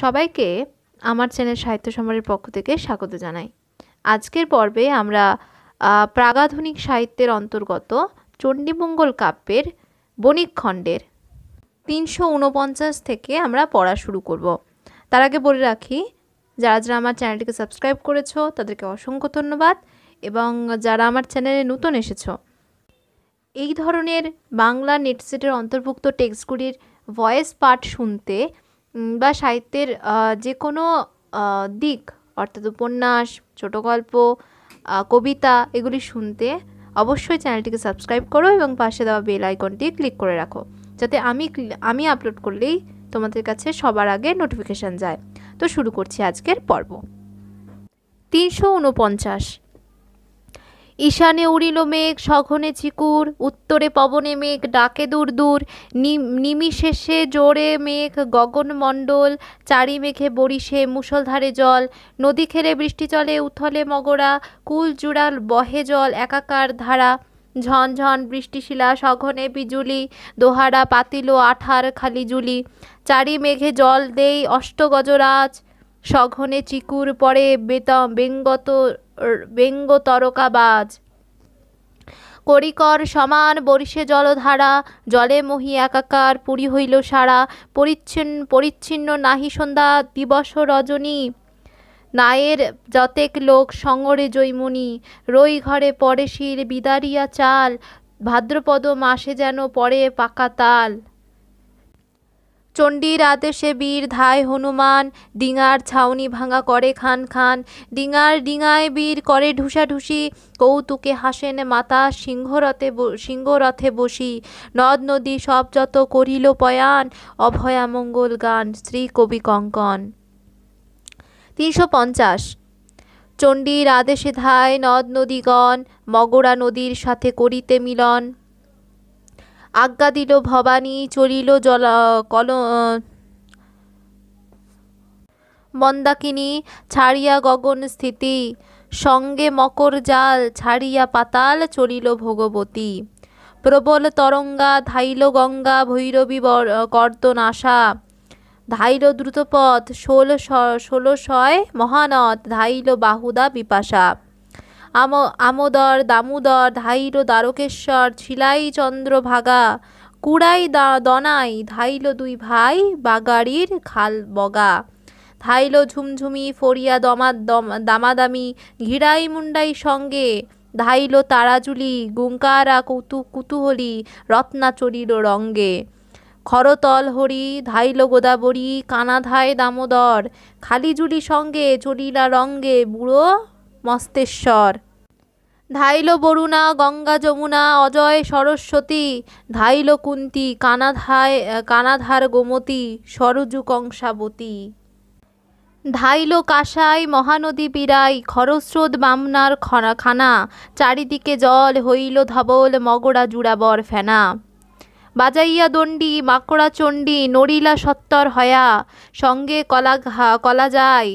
সবাইকে আমার চ্যানেল সাহিত্য সম্ভারের পক্ষ থেকে স্বাগত জানাই আজকের পর্বে আমরা প্রাগাধুনিক সাহিত্যের অন্তর্গত চণ্ডীমঙ্গল কাব্যের বণিক খণ্ডের তিনশো উনপঞ্চাশ থেকে আমরা পড়া শুরু করব তার আগে বলে রাখি যারা যারা আমার চ্যানেলটিকে সাবস্ক্রাইব করেছো তাদেরকে অসংখ্য ধন্যবাদ এবং যারা আমার চ্যানেলে নতুন এসেছো এই ধরনের বাংলা নেটসেটের অন্তর্ভুক্ত টেক্সটগুলির ভয়েস পাঠ শুনতে বা সাহিত্যের যে কোনো দিক অর্থাৎ উপন্যাস ছোটো গল্প কবিতা এগুলি শুনতে অবশ্যই চ্যানেলটিকে সাবস্ক্রাইব করো এবং পাশে দেওয়া বেল আইকনটি ক্লিক করে রাখো যাতে আমি আমি আপলোড করলেই তোমাদের কাছে সবার আগে নোটিফিকেশান যায় তো শুরু করছি আজকের পর্ব তিনশো উনপঞ্চাশ ঈশানে উড়িল মেঘ সঘনে চিকুর উত্তরে পবনে মেঘ ডাকে দূর দূর নিমিশেষে জোরে মেঘ গগনমণ্ডল চারি মেঘে বরিশে মুষলধারে জল নদী খেলে বৃষ্টি চলে উথলে মগরা কুল জুড়াল বহে জল একাকার ধারা ঝনঝন বৃষ্টিশিলা সঘনে বিজুলি দোহারা পাতিল আঠার খালি জুলি চারি মেঘে জল দেই অষ্টগজরাজ সঘনে চিকুর পরে বেতম বেঙ্গত ব্যঙ্গ তরকাবাজ করিকর সমান বরিষে জলধারা জলে মহি একাকার পুরী হইল সারা পরিচ্ছিন্ন পরিচ্ছিন্ন নাহি সন্ধ্যা দিবস রজনী নায়ের যতেক লোক সঙ্গরে জৈমুনি রই ঘরে পরে শির বিদারিয়া চাল ভাদ্রপদ মাসে যেন পরে পাকা তাল চণ্ডীর আদেশে বীর ধায় হনুমান ডিঙার ছাউনি ভাঙা করে খান খান ডিঙার ডিঙায় বীর করে ঢুসাঢুসি কৌতুকে হাসেন মাতা সিংহরথে সিংহরথে বসি নদ নদী সব যত করিল পয়ান অভয়ামঙ্গল গান শ্রী কবি কঙ্কন তিনশো পঞ্চাশ চণ্ডীর আদেশে ধায় নদ নদীগণ মগরা নদীর সাথে করিতে মিলন আজ্ঞা দিল ভবানী চড়িল জল কল মন্দাকিনী ছাড়িয়া গগন স্থিতি সঙ্গে মকর জাল ছাড়িয়া পাতাল চড়িল ভগবতী প্রবল তরঙ্গা ধাইল গঙ্গা ভৈরবী কর্তনাশা ধাইল দ্রুতপথ ষোল ষোলশয় মহানত ধাইল বাহুদা বিপাশা আমোদর দামোদর ধাইর দ্বারকেশ্বর ছিলাই চন্দ্রভাগা কুড়াই দনাই ধাইল দুই ভাই বাগাড়ির খাল বগা ধাইল ঝুমঝুমি ফরিয়া দমা দামাদামি ঘিরাই মুন্ডাই সঙ্গে ধাইল তারাজুলি গুঙ্কারা কুতু কুতুহলি রত্নাচরির রঙ্গে খরতল হরি ধাইল গোদাবরী কানাধায় দামোদর খালিজুলি সঙ্গে চলিলা রঙ্গে বুড়ো মস্তেশ্বর ধাইল বরুণা গঙ্গা যমুনা অজয় সরস্বতী ধাইল কুন্তি কানাধায় কানাধার গোমতী সরজু কংসাবতী ধাইল কাসাই মহানদী পীরাই খরস্রোত বামনার খানা চারিদিকে জল হইল ধবল মগড়া জুড়াবর ফেনা বাজাইয়া দণ্ডি মাকড়া চণ্ডী নড়িলা সত্তর হয়া সঙ্গে কলা কলা যায়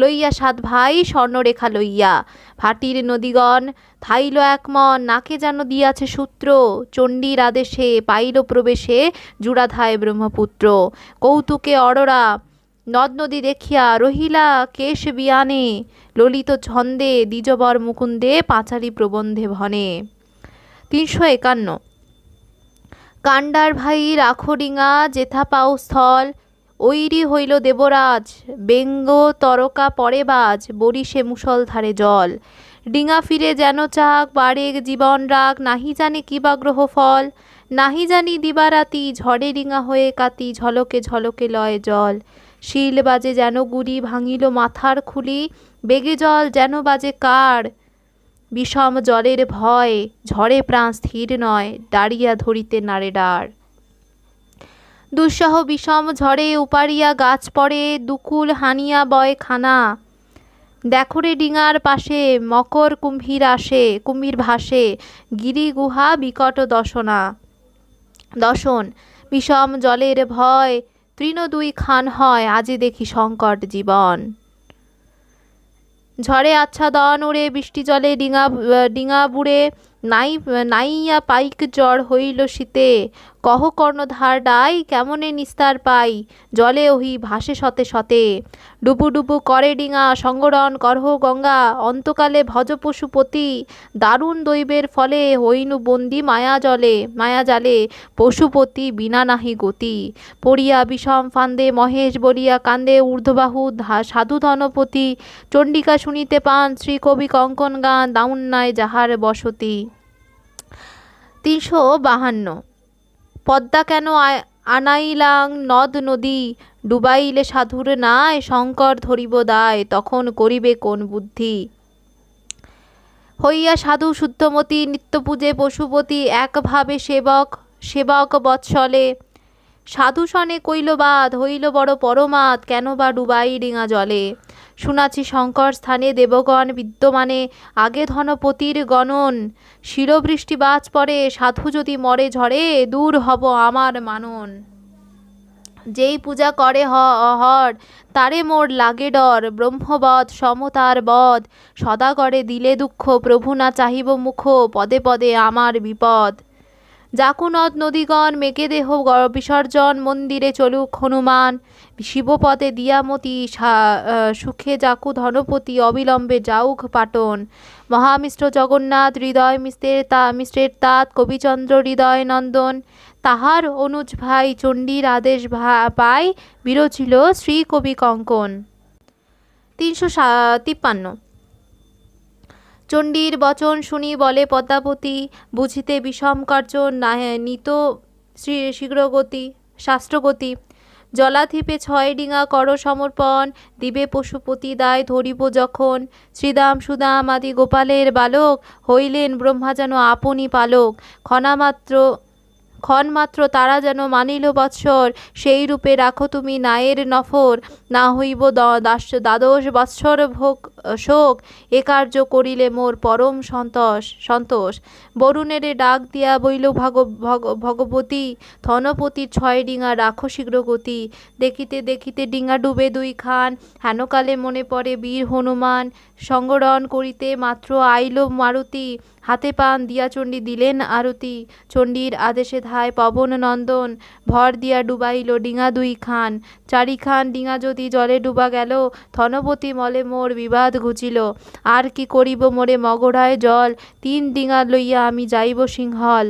লইয়া সাত ভাই স্বর্ণরেখা লইয়া ভাটির নদীগণ থাইল একমন নাকে যেন দিয়াছে সূত্র চণ্ডীর আদেশে পাইল প্রবেশে জুড়াধায় ব্রহ্মপুত্র কৌতুকে অররা নদ নদী দেখিয়া রহিলা কেশ বিয়ানে ললিত ছন্দে দ্বিজবর মুকুন্দে পাঁচালি প্রবন্ধে ভনে তিনশো একান্ন কান্ডার ভাই রাখোডিঙা জেথা পাও স্থল ওইরি হইল দেবরাজ বেঙ্গ তরকা পরে বাজ বরিষে মুসলধারে জল ডিঙা ফিরে যেন চাক বাড়ে জীবন রাগ নাহি জানি কিবা গ্রহ ফল নাহি জানি দিবারাতি ঝড়ে ডিঙা হয়ে কাতি ঝলকে ঝলকে লয় জল শিল বাজে যেন গুড়ি ভাঙিল মাথার খুলি বেগে জল যেন বাজে কার বিষম জলের ভয় ঝড়ে প্রাণ স্থির নয় দাঁড়িয়া ধরিতে নাড়ে ডার দুঃসহ বিষম ঝড়ে উপারিয়া গাছ পড়ে দুকুল হানিয়া বয় খানা দেখরে ডিঙার পাশে মকর কুম্ভীর আসে কুম্ভীর ভাসে গিরি গুহা বিকট দশনা দশন বিষম জলের ভয় তৃণ দুই খান হয় আজি দেখি সংকট জীবন ঝড়ে আচ্ছাদন উড়ে বৃষ্টি জলে ডিঙা ডিঙা বুড়ে নাই নাইয়া পাইক জ্বর হইল শীতে কহ কর্ণধার ডাই কেমনে নিস্তার পাই জলে ওহি ভাসে সতে সতে ডুবু ডুবু করে ডিঙা সংগরণ করহ গঙ্গা অন্তকালে ভজ পশুপতি দারুণ দৈবের ফলে হইনু বন্দি মায়া জলে মায়া জালে পশুপতি বিনা নাহি গতি পড়িয়া বিষম ফান্দে মহেশ বলিয়া কান্দে ঊর্ধ্ববাহু সাধু ধনপতি চণ্ডিকা শুনিতে পান শ্রী কবি কঙ্কন গান দাউন্নায় যাহার বসতি তিনশো বাহান্ন পদ্মা কেন আনাইলাং নদ নদী ডুবাইলে সাধুর নাই শঙ্কর ধরিব দায় তখন করিবে কোন বুদ্ধি হইয়া সাধু শুদ্ধমতি নিত্যপূজে পশুপতি একভাবে সেবক সেবক বৎসলে সাধু কইল বাদ হইল বড় পরমাত কেন বা ডুবাই ডিঙা জলে শুনাছি শঙ্কর স্থানে দেবগণ বিদ্যমানে আগে ধনপতির গণন শিরবৃষ্টি বাজ পড়ে সাধু যদি মরে ঝরে দূর হব আমার মানন যেই পূজা করে হ অহর তারে মোর লাগে ডর ব্রহ্মবধ সমতার বধ সদা করে দিলে দুঃখ প্রভু না চাহিব মুখ পদে পদে আমার বিপদ জাকুনদ নদীগণ মেকে দেহ বিসর্জন মন্দিরে চলুক হনুমান শিবপদে দিয়ামতি সুখে যাকু ধনপতি অবিলম্বে যাউক পাটন মহামিষ্ট জগন্নাথ হৃদয় মিস্তের তা মিশ্রের তাঁত কবিচন্দ্র হৃদয় নন্দন তাহার অনুজ ভাই চণ্ডীর আদেশ পাই বিরোচিল শ্রী কবি কঙ্কন তিনশো তিপ্পান্ন চণ্ডীর বচন শুনি বলে পদ্মাপতি বুঝিতে বিষম কার্য নিত শীঘ্রগতি শাস্ত্রগতি জলাধিপে ছয় ডিঙা কর সমর্পণ দিবে পশুপতি দায় ধরিব যখন শ্রীদাম সুদাম আদি গোপালের বালক হইলেন ব্রহ্মা যেন আপনি পালক ক্ষণামাত্র ক্ষণমাত্র তারা যেন মানিল বৎসর সেই রূপে রাখো তুমি নায়ের নফর না হইব দাস দ্বাদশ বৎসর ভোগ শোক এ কার্য করিলে মোর পরম সন্তোষ সন্তোষ বরুণের ডাক দিয়া বইল ভগ ভগবতী ধনপতি ছয় ডিঙা রাখো শীঘ্র গতি দেখিতে দেখিতে ডিঙা ডুবে দুই খান হেনকালে মনে পড়ে বীর হনুমান সংগরণ করিতে মাত্র আইল মারুতি হাতে পান দিয়া চণ্ডী দিলেন আরতি চণ্ডীর আদেশে ধায় পবন নন্দন ভর দিয়া ডুবাইল ডিঙা দুই খান চারি খান ডিঙা যদি জলে ডুবা গেল থনপতি মলে মোর বিবাদ ঘুচিল আর কি করিব মোরে মগড়ায় জল তিন ডিঙা লইয়া আমি যাইব সিংহল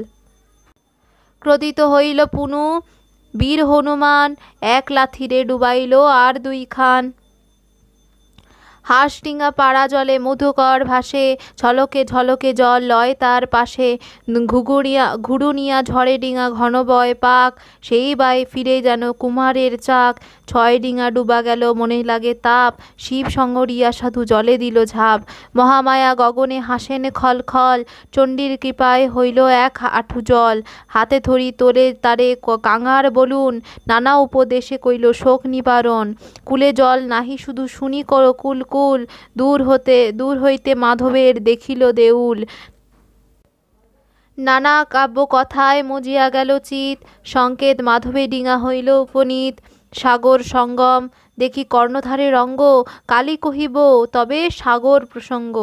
ক্রোধিত হইল পুনু বীর হনুমান এক লাথিরে ডুবাইল আর দুই খান হাঁসডিঙা পাড়া জলে মধুকর ভাসে ঝলকে ঝলকে জল লয় তার পাশে ঘুঘুরিয়া ঘুড়ুনিয়া ঝড়ে ডিঙা ঘনবয় পাক সেই বাই ফিরে যেন কুমারের চাক ছয় ডিঙা ডুবা গেল মনে লাগে তাপ শিব সঙ্গরিয়া সাধু জলে দিল ঝাপ মহামায়া গগনে হাসেন খল খল চণ্ডীর কৃপায় হইল এক আঠু জল হাতে ধরি তোলে তারে কাঙার বলুন নানা উপদেশে কইল শোক নিবারণ কুলে জল নাহি শুধু শুনি কর কুল ব্যাকুল দূর হতে দূর হইতে মাধবের দেখিল দেউল নানা কাব্য কথায় মজিয়া গেল চিত সংকেত মাধবে ডিঙা হইল উপনীত সাগর সঙ্গম দেখি কর্ণধারে রঙ্গ কালী কহিব তবে সাগর প্রসঙ্গ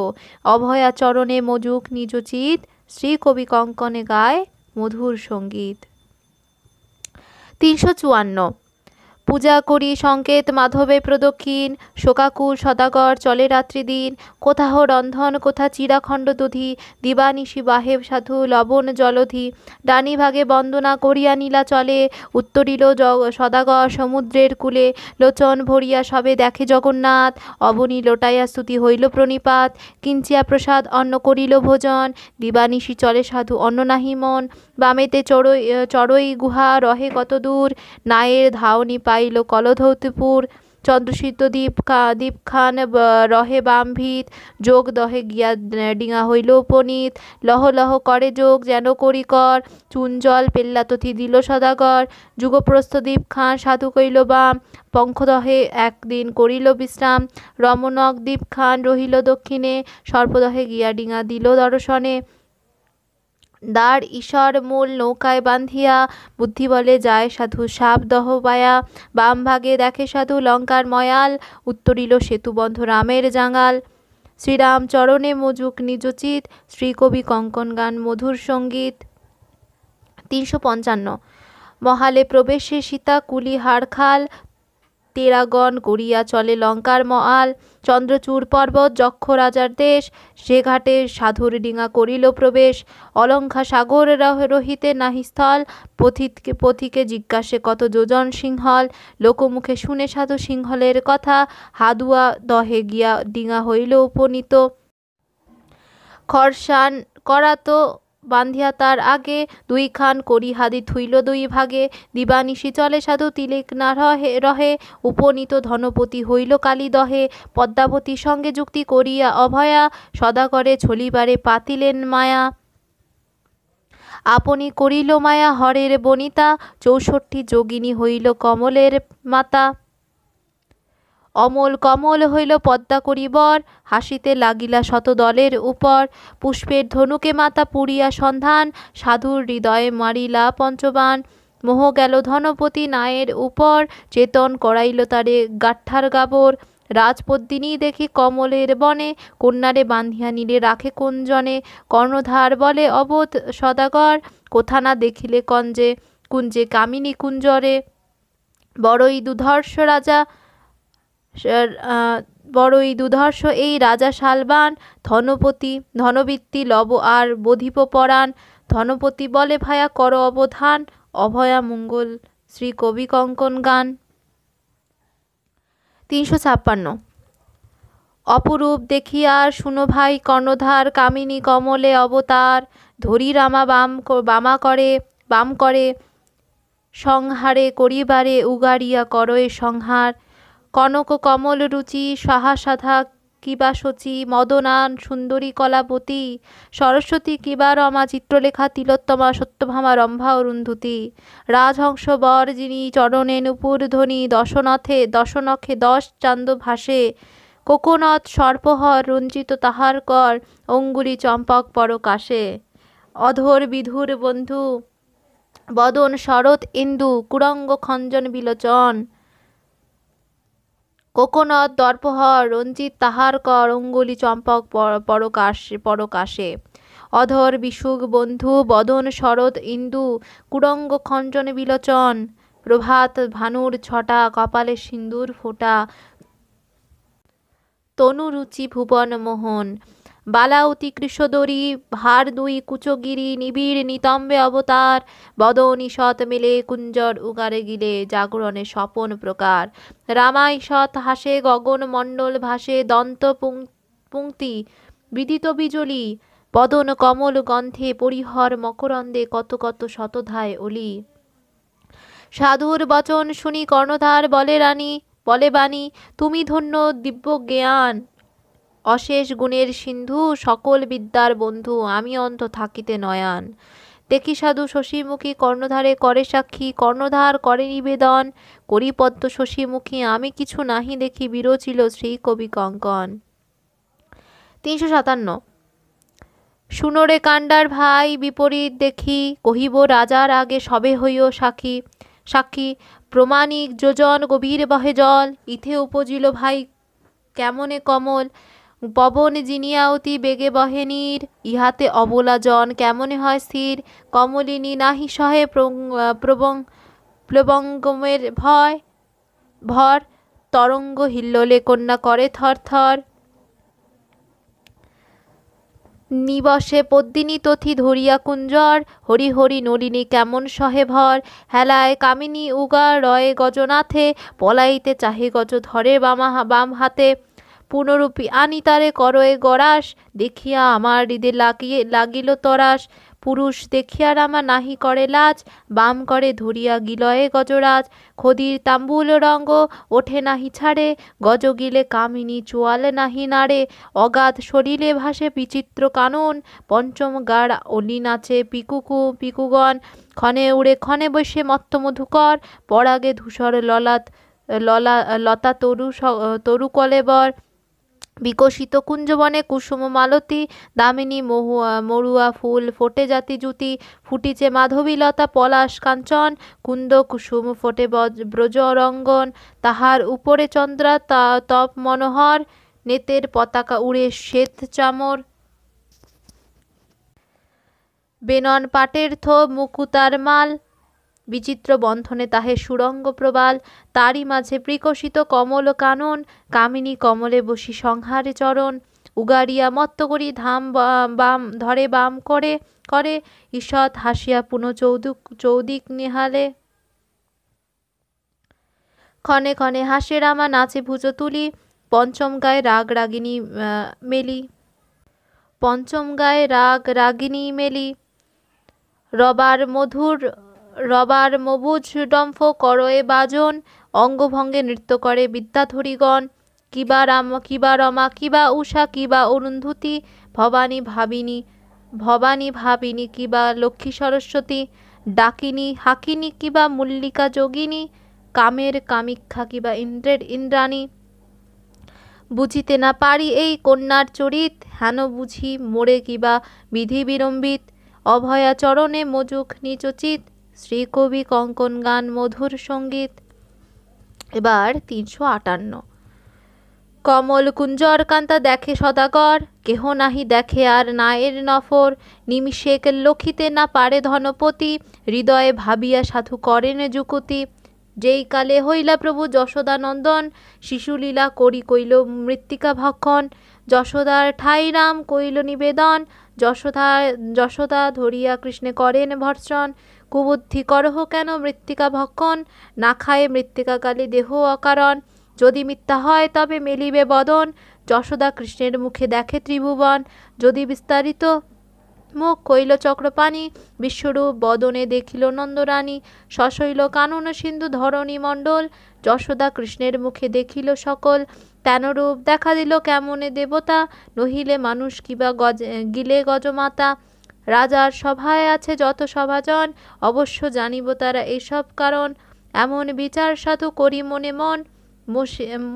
অভয়াচরণে মজুক নিজচিত শ্রী কবি কঙ্কনে গায় মধুর সঙ্গীত তিনশো চুয়ান্ন পূজা করি সংকেত মাধবে প্রদক্ষিণ শোকাকুর সদাগর চলে রাত্রি দিন কোথাহ রন্ধন কোথা চিরাখণ্ড দুধি দিবানিশি বাহেব সাধু লবণ জলধি ডানি ভাগে বন্দনা করিয়া নীলা চলে উত্তরিল সদাগর সমুদ্রের কূলে লোচন ভরিয়া সবে দেখে জগন্নাথ অবনী লোটাইয়া স্তুতি হইল প্রণিপাত কিঞ্চিয়া প্রসাদ অন্ন করিল ভোজন দিবানিশি চলে সাধু অন্ন নাহি মন বামেতে চড়ই চড়ই গুহা রহে কত দূর নায়ের ধাওনি পায় পাইল কলধৌতিপুর চন্দ্রসিদ্ধ দ্বীপ খান রহে বাম্ভিত যোগ দহে গিয়া ডিঙা হইল উপনীত লহ লহ করে যোগ যেন করিকর চুনজল পেল্লাতথি দিল সদাগর যুগপ্রস্থ দ্বীপ খান সাধু কইল বাম পঙ্খদহে একদিন করিল বিশ্রাম রমনক দ্বীপ খান রহিল দক্ষিণে সর্পদহে গিয়া ডিঙা দিল দর্শনে দাঁড় ঈশ্বর মূল নৌকায় বাঁধিয়া বুদ্ধি বলে যায় সাধু সাপ দহবায়া বাম ভাগে দেখে সাধু লঙ্কার ময়াল উত্তরিল সেতুবন্ধ রামের জাঙ্গাল শ্রীরাম চরণে মজুক নিজচিত শ্রীকবি কঙ্কন গান মধুর সঙ্গীত তিনশো পঞ্চান্ন মহালে প্রবেশে সীতা কুলি হাড়খাল তেরাগণ গড়িয়া চলে লঙ্কার মহাল চন্দ্রচূড় পর্বত যক্ষ রাজার দেশ সে ঘাটে সাধুর ডিঙা করিল প্রবেশ অলঙ্কা সাগর রহিতে নাহিস্থল পথিতকে পথিকে জিজ্ঞাসে কত যোজন সিংহল লোকমুখে শুনে সাধু সিংহলের কথা হাদুয়া দহে গিয়া ডিঙা হইল উপনীত খরসান করাতো বান্ধিয়া তার আগে দুই খান করি হাদি থুইল দুই ভাগে দিবানিশি চলে সাধু তিলেক না রহে রহে উপনীত ধনপতি হইল কালী দহে পদ্মাবতীর সঙ্গে যুক্তি করিয়া অভয়া সদা করে ছলিবারে পাতিলেন মায়া আপনি করিল মায়া হরের বনিতা চৌষট্টি যোগিনী হইল কমলের মাতা অমল কমল হইল পদ্মা করিবর হাসিতে লাগিলা শত দলের উপর পুষ্পের ধনুকে মাতা পুড়িয়া সন্ধান সাধুর হৃদয়ে মারিলা পঞ্চবান মোহ গেল ধনপতি নায়ের উপর চেতন করাইল তারে গাঠার গাবর রাজপদ্মিনী দেখি কমলের বনে কন্যারে বান্ধিয়া নিলে রাখে কুঞ্জনে কর্ণধার বলে অবোধ সদাগর কোথা না দেখিলে কঞ্জে কুঞ্জে কামিনী কুঞ্জরে বড়ই দুধর্ষ রাজা বড়ই দুধর্ষ এই রাজা শালবান ধনপতি ধনবৃত্তি লব আর বধিপপরাণ ধনপতি বলে ভায়া কর অবধান অভয়া মঙ্গল শ্রী কবি কঙ্কন গান তিনশো ছাপ্পান্ন অপরূপ দেখিয়া শুনো ভাই কর্ণধার কামিনী কমলে অবতার ধরি রামা বাম বামা করে বাম করে সংহারে করিবারে উগারিয়া করয়ে সংহার কনক কমল রুচি সাহাসাধা কিবা শচী মদনান সুন্দরী কলাবতী সরস্বতী কিবা রমা চিত্রলেখা তিলোত্তমা সত্যভামা রম্ভা অরুন্ধুতি রাজহংস বর যিনি চরণে নুপুর ধ্বনি দশনথে দশনখে দশ চান্দ ভাসে কোকোনথ সর্পহর রঞ্জিত তাহার কর অঙ্গুলি চম্পক পরকাশে অধর বিধুর বন্ধু বদন শরৎ ইন্দু কুরঙ্গ খঞ্জন বিলোচন কোকোনদ দর্পহর রঞ্জিত তাহার কর অঙ্গুলি চম্পক পরকাশ পরকাশে অধর বিশুক বন্ধু বদন শরৎ ইন্দু কুরঙ্গ খঞ্জন বিলোচন প্রভাত ভানুর ছটা কপালে সিন্দুর ফোটা তনুরুচি ভুবন মোহন বালাউতি কৃষদরী ভার দুই কুচগিরি নিবিড় নিতম্বে অবতার বদনি সৎ মেলে কুঞ্জর উগারে গিলে জাগরণে স্বপন প্রকার রামাই সৎ হাসে গগন মণ্ডল ভাসে দন্ত পুঙ্ক্তি বিদিত বিজলি পদন কমল গন্ধে পরিহর মকরন্দে কত কত শতধায় অলি সাধুর বচন শুনি কর্ণধার বলে রানী বলে বাণী তুমি ধন্য দিব্য জ্ঞান অশেষ গুণের সিন্ধু সকল বিদ্যার বন্ধু আমি অন্ত থাকিতে নয়ান দেখি সাধু শশীমুখী কর্ণধারে করে সাক্ষী কর্ণধার করে নিবেদন করি পদ্ম শশীমুখী আমি কিছু নাহি দেখি বিরোচিল শ্রী কবি কঙ্কন তিনশো সাতান্ন শুনরে কাণ্ডার ভাই বিপরীত দেখি কহিব রাজার আগে সবে হইও সাক্ষী সাক্ষী প্রমাণিক যোজন গভীর বহে জল ইথে উপজিল ভাই কেমনে কমল পবন জিনিয়া অতি বেগে বহেনীর ইহাতে অবলা জন কেমনে হয় স্থির কমলিনী নাহি সহে প্রবং প্লবঙ্গমের ভয় ভর তরঙ্গ হিল্লোলে কন্যা করে থর থর নিবসে পদ্মিনী তথি ধরিয়া কুঞ্জর হরি হরি নলিনী কেমন সহে ভর হেলায় কামিনী উগা রয়ে গজনাথে পলাইতে চাহে গজ ধরে বামা বাম হাতে পুনরূপী আনি তারে করয়ে গড়াস দেখিয়া আমার হৃদে লাগিয়ে লাগিল তরাস পুরুষ দেখিয়ার আমার নাহি করে লাজ বাম করে ধরিয়া গিলয়ে গজরাজ খদির তাম্বুল রঙ্গ ওঠে নাহি ছাড়ে গজ গিলে কামিনী চোয়াল নাহি নাড়ে অগাধ শরীরে ভাসে বিচিত্র কানন পঞ্চম গাড় অলি নাচে পিকুকু পিকুগণ ক্ষণে উড়ে ক্ষণে বসে মত্তমধুকর পরাগে ধূসর ললাত ললা লতা তরু তরু কলেবর বিকশিত কুঞ্জবনে কুসুম মালতী দামিনী মহুয়া মরুয়া ফুল ফোটে জাতি জুতি ফুটিছে মাধবীলতা পলাশ কাঞ্চন কুন্দ কুসুম ফোটে ব্রজ ব্রজরঙ্গন তাহার উপরে চন্দ্রা তপ মনোহর নেতের পতাকা উড়ে শ্বেত চামর বেনন পাটের থোপ মুকুতার মাল বিচিত্র বন্ধনে তাহে সুরঙ্গ প্রবাল তারই মাঝে প্রিকশিত কমল কানন কামিনী কমলে বসি সংহারে চরণ উগারিয়া মত্ত করি ধাম বাম ধরে বাম করে করে ঈষৎ হাসিয়া পুন চৌদুক চৌদিক নেহালে ক্ষণে ক্ষণে হাসে রামা নাচে ভুজো তুলি পঞ্চম গায়ে রাগ রাগিনী মেলি পঞ্চম গায়ে রাগ রাগিনী মেলি রবার মধুর রবার মবুজ ডম্ফ করয়ে বাজন অঙ্গভঙ্গে নৃত্য করে বিদ্যাধরীগণ কিবা রাম কিবা রমা কিবা উষা কিবা অরুন্ধুতি ভবানী ভাবিনী ভবানী ভাবিনী কিবা লক্ষ্মী সরস্বতী ডাকিনী হাকিনী কিবা মল্লিকা যোগিনী কামের কামিক্ষা কিবা ইন্দ্রের ইন্দ্রাণী বুঝিতে না পারি এই কন্যার চরিত হেন বুঝি মোড়ে কিবা বিধি বিড়ম্বিত অভয়াচরণে মজুক নিচচিত শ্রীকবি কঙ্কন গান মধুর সঙ্গীত এবার তিনশো আটান্ন কমল কুঞ্জর কান্তা দেখে সদাগর কেহ নাহি দেখে আর নায়ের নফর নিমিষেক লক্ষিতে না পারে ধনপতি হৃদয়ে ভাবিয়া সাধু করেন যুকতি যেই কালে হইলা প্রভু যশোদানন্দন শিশুলীলা করি কইল মৃত্তিকা ভক্ষণ যশোদার ঠাই রাম কইল নিবেদন যশোদা যশোদা ধরিয়া কৃষ্ণে করেন ভর্ষণ কুবুদ্ধি করহ কেন মৃত্তিকা ভক্ষণ না খায়ে মৃত্তিকাকালী দেহ অকারণ যদি মিথ্যা হয় তবে মেলিবে বদন যশোদা কৃষ্ণের মুখে দেখে ত্রিভুবন যদি বিস্তারিত মুখ কৈল চক্রপাণী বিশ্বরূপ বদনে দেখিল নন্দরানী সশৈল কানন সিন্ধু ধরণী মণ্ডল যশোদা কৃষ্ণের মুখে দেখিল সকল তেনরূপ দেখা দিল কেমনে দেবতা নহিলে মানুষ কিবা গজ গিলে গজমাতা রাজার সভায় আছে যত সভাজন অবশ্য জানিব তারা এইসব কারণ এমন বিচার সাধু করি মনে মন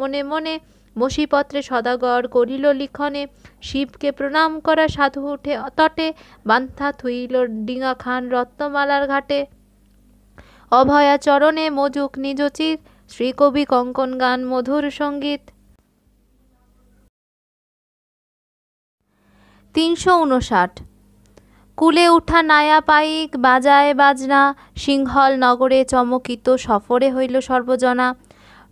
মনে মনে মসিপত্রে সদাগর করিল লিখনে শিবকে প্রণাম করা সাধু উঠে তটে বান্থা থুইল ডিঙা খান রত্নমালার ঘাটে অভয়া চরণে মজুক নিজচির শ্রীকবি কঙ্কন গান মধুর সঙ্গীত তিনশো উনষাট কুলে উঠা নায়া পাইক বাজায় বাজনা সিংহল নগরে চমকিত সফরে হইল সর্বজনা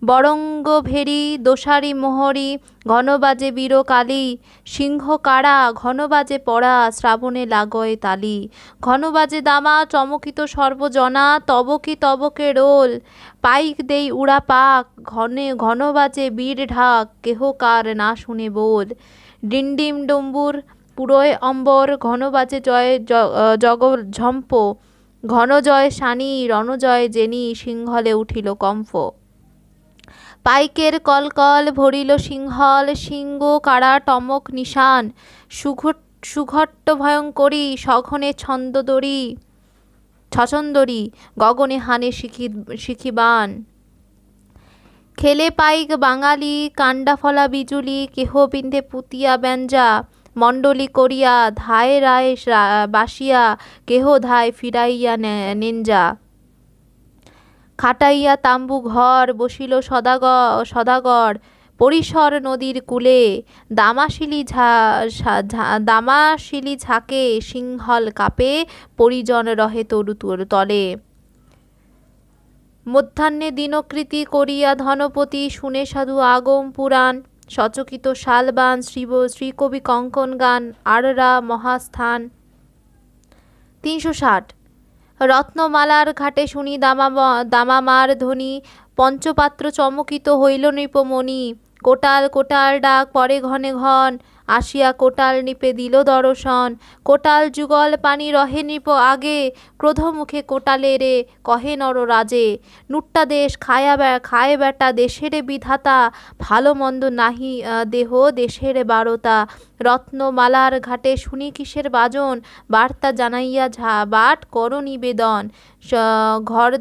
বরঙ্গ ভেরি দোসারি মোহরি ঘনবাজে বীর কালী সিংহ কারা ঘনবাজে পড়া শ্রাবণে লাগয় তালি ঘনবাজে দামা চমকিত সর্বজনা তবকি তবকে রোল পাইক দেই উড়া পাক ঘনে ঘনবাজে বীর ঢাক কেহ কার না শুনে বোল ডিন্ডিম ডম্বুর পুরোয় অম্বর ঘন বাজে জয় জগ ঝম্প ঘন জয় সানি রণজয় জেনি সিংহলে উঠিল কম্ফ পাইকের কলকল ভরিল সিংহল সিংহ কারা টমক নিশান সুঘট সুঘট্ট ভয়ঙ্করী সঘনে ছন্দদরি ছছন্দরি গগনে হানে শিখি শিখিবান খেলে পাইক বাঙালি কাণ্ডাফলা বিজুলি কেহ বিন্ধে পুতিয়া ব্যঞ্জা মণ্ডলী করিয়া ধায় রায় বাসিয়া কেহ ধায় ফিরাইয়া নেঞ্জা খাটাইয়া তাম্বু ঘর বসিল সদাগর সদাগর পরিসর নদীর কূলে দামাশিলি ঝা দামাশিলি ঝাঁকে সিংহল কাপে পরিজন রহে তরু তলে মধ্যাহ্নে দিনকৃতি করিয়া ধনপতি শুনে সাধু আগম পুরাণ সচকিত শালবান শ্রীব শ্রীকবি কঙ্কন গান আররা মহাস্থান তিনশো ষাট রত্নমালার ঘাটে শুনি দামামা দামামার ধ্বনি পঞ্চপাত্র চমকিত হইল নৃপমণি কোটাল কোটাল ডাক পরে ঘনে ঘন আসিয়া কোটাল নিপে দিল দর্শন কোটাল যুগল পানি রহে নিপ আগে ক্রোধ মুখে কোটালে রে কহে নর রাজে নুট্টা দেশ খায়া খায় বেটা দেশের বিধাতা ভালো মন্দ নাহি দেহ দেশের বারতা রত্নমালার ঘাটে শুনি কিসের বাজন বার্তা জানাইয়া ঝা বাট কর নিবেদন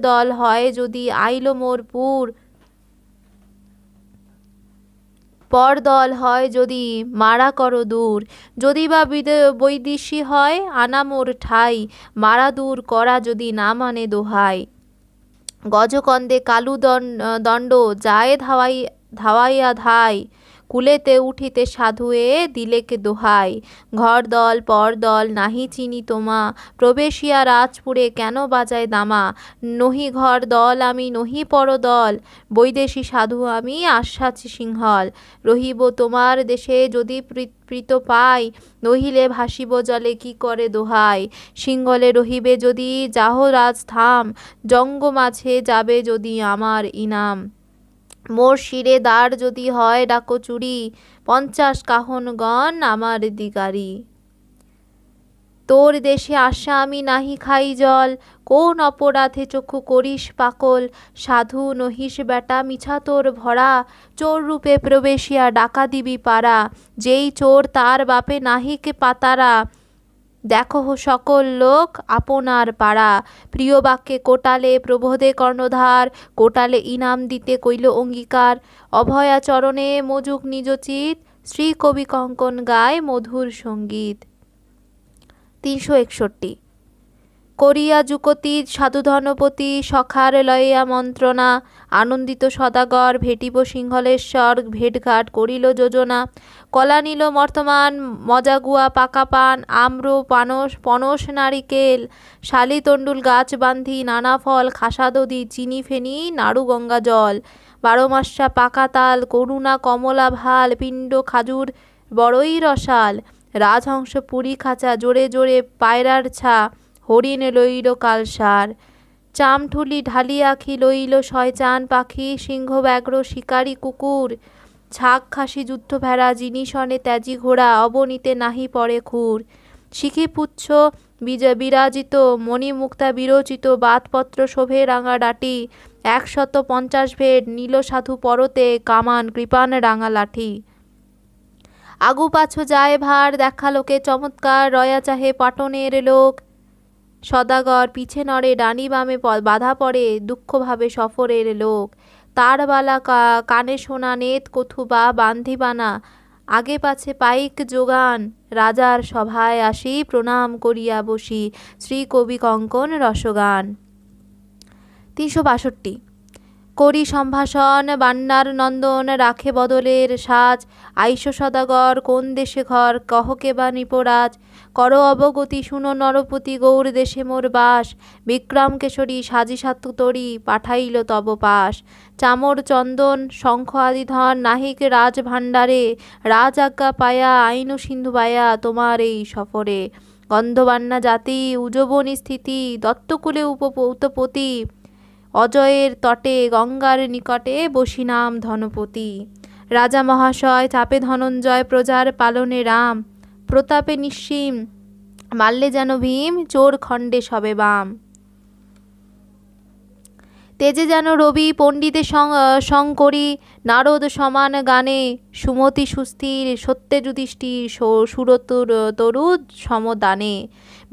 দল হয় যদি আইল মোর পুর পরদল হয় যদি মারা করো দূর যদি বা বৈদেশী হয় আনামোর ঠাই মারা দূর করা যদি না মানে দোহাই গজকন্দে কালু দণ্ড যায় ধাওয়াই ধাওয়াইয়া ধায় কুলেতে উঠিতে সাধুয়ে দিলেকে দোহাই ঘর দল পর দল নাহি চিনি তোমা প্রবেশিয়া রাজপুরে কেন বাজায় দামা নহি ঘর দল আমি নহি পর দল বৈদেশী সাধু আমি আশ্বাছি সিংহল রহিব তোমার দেশে যদি প্রীত পাই নহিলে ভাসিব জলে কি করে দোহাই সিংহলে রহিবে যদি যাহ রাজ থাম জঙ্গ মাঝে যাবে যদি আমার ইনাম মোর শিরে দাঁড় যদি হয় ডাকো চুরি পঞ্চাশ কাহনগণ আমার দিগারি তোর দেশে আসা আমি নাহি খাই জল কোন অপরাধে চক্ষু করিস পাকল সাধু নহিস বেটা মিছা তোর ভরা চোর রূপে প্রবেশিয়া ডাকা দিবি পারা যেই চোর তার বাপে নাহিকে পাতারা দেখো সকল লোক আপনার পাড়া প্রিয় বাক্যে কোটালে প্রবোধে কর্ণধার কোটালে ইনাম দিতে কইল অঙ্গীকার অভয়াচরণে মজুক নিজচিত শ্রী কবি কঙ্কন গায় মধুর সঙ্গীত তিনশো একষট্টি করিয়া যুকতি সাধু ধনপতি সখার লয়া মন্ত্রণা আনন্দিত সদাগর ভেটিব সিংহলেশ্বর ভেটঘাট করিল যোজনা কলা নিল মর্তমান মজাগুয়া পাকা পান আম্র পানস পনস নারিকেল শালি তণ্ডুল গাছ বান্ধি নানা ফল খাসা দধি চিনি ফেনি নাড়ু গঙ্গা জল বারো মাসা পাকা তাল করুণা কমলা ভাল পিণ্ড খাজুর বড়ই রসাল রাজহংস পুরী খাঁচা জোরে জোরে পায়রার ছা হরিণ লইল কালসার চামঠুলি ঢালি আখি লইল শয়চান পাখি সিংহ ব্যাঘ্র শিকারী কুকুর ঝাঁক খাসি যুদ্ধ ভেড়া জিনিসনে ত্যাজি ঘোড়া অবনীতে নাহি পরে খুর শিখিপুচ্ছ বিরাজিত মণিমুক্তা বিরোচিত বাতপত্র শোভে রাঙা ডাটি একশত পঞ্চাশ ভেদ নীল সাধু পরতে কামান কৃপান রাঙা লাঠি আগু পাছ যায় ভার দেখা লোকে চমৎকার রয়া চাহে পাটনের লোক সদাগর পিছে নড়ে ডানি বামে বাধা পড়ে দুঃখভাবে সফরের লোক তারবালা কানে শোনা নেত কথুবা বান্ধিবানা আগে পাছে পাইক যোগান রাজার সভায় আসি প্রণাম করিয়া বসি শ্রী কবি কঙ্কন রসগান তিনশো বাষট্টি করি সম্ভাষণ বান্নার নন্দন রাখে বদলের সাজ আইস সদাগর কোন দেশে ঘর কহকে বা নিপরাজ কর অবগতি শুনো নরপতি গৌর দেশে মোর বাস বিক্রম কেশরী সাজি সাতু তরি পাঠাইল তব পাশ চামর চন্দন শঙ্খ আদিধন নাহিক রাজ ভাণ্ডারে রাজ আজ্ঞা পায়া আইনু সিন্ধু বায়া তোমার এই সফরে গন্ধবান্না জাতি উজবন স্থিতি দত্তকুলে উপপৌতপতি অজয়ের তটে গঙ্গার নিকটে বসিনাম ধনপতি রাজা মহাশয় চাপে ধনঞ্জয় প্রজার পালনে রাম প্রতাপে নিঃসীম মাল্লে যেন ভীম চোর খণ্ডে সবে বাম তেজে যেন রবি পণ্ডিতে শঙ্করী নারদ সমান গানে সুমতি সুস্থির সত্যে যুধিষ্ঠির সুরতুর তরুদ সমদানে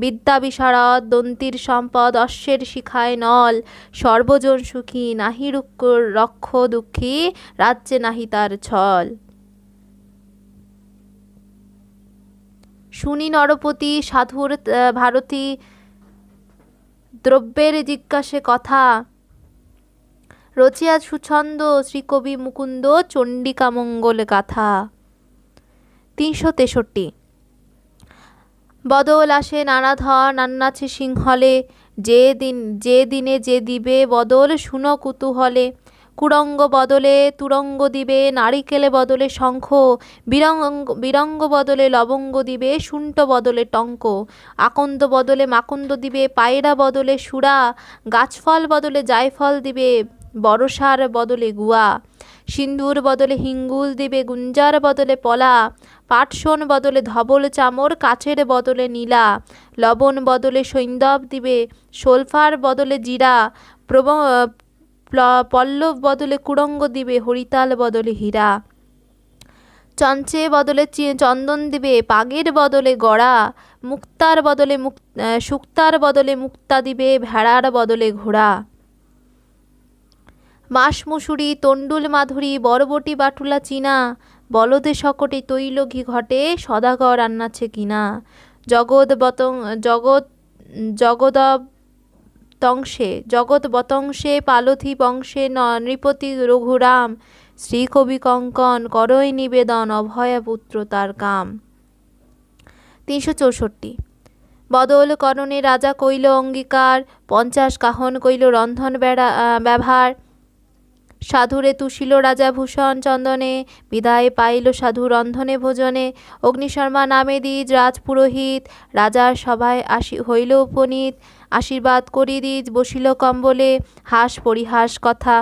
বিদ্যা বিশারদ দন্তির সম্পদ অশ্বের শিখায় নল সর্বজন সুখী নাহি রক্ষ দুঃখী রাজ্যে নাহি তার ছল শুনি নরপতি সাধুর ভারতী দ্রব্যের জিজ্ঞাসে কথা রচিয়া সুছন্দ শ্রীকবি মুকুন্দ চণ্ডিকামঙ্গল গাথা তিনশো তেষট্টি বদল আসে নানা ধন নান্নাছে সিংহলে যে দিন যে দিনে যে দিবে বদল শুন কুতূহলে কুরঙ্গ বদলে তুরঙ্গ দিবে নারিকেলে বদলে শঙ্খ বিরঙ্গ বিরঙ্গ বদলে লবঙ্গ দিবে শুন্ট বদলে টঙ্ক আকন্দ বদলে মাকন্দ দিবে পায়রা বদলে সুরা গাছফল বদলে জায়ফল দিবে বরসার বদলে গুয়া সিন্দুর বদলে হিঙ্গুল দিবে গুঞ্জার বদলে পলা পাটসন বদলে ধবল চামর কাছের বদলে নীলা লবণ বদলে সৈন্দব দিবে সোলফার বদলে জিরা প্রব পল্লব বদলে কুড়ঙ্গ দিবে হরিতাল বদলে হীরা চঞ্চে বদলে চন্দন দিবে পাগের বদলে গড়া মুক্তার বদলে মুক্ত শুক্তার বদলে মুক্তা দিবে ভেড়ার বদলে ঘোড়া মাসমুসুরি তণ্ডুল মাধুরী বরবটি বাটুলা চীনা বলদে সকটে তৈল ঘি ঘটে সদাগর রান্নাছে কিনা জগৎ বতং জগৎ জগদব তংশে জগৎ বতংশে পালথি বংশে নৃপতি রঘুরাম শ্রীকবি কঙ্কন করই নিবেদন অভয়া পুত্র তার কাম তিনশো চৌষট্টি বদল করণে রাজা কইল অঙ্গীকার পঞ্চাশ কাহন কইল রন্ধন ব্যবহার সাধুরে তুষিল রাজা ভূষণ চন্দনে বিদায় পাইল সাধু রন্ধনে ভোজনে অগ্নিশর্মা নামে দিজ রাজ পুরোহিত রাজার সভায় আসি হইল উপনীত আশীর্বাদ করি দিজ বসিল কম্বলে হাস পরিহাস কথা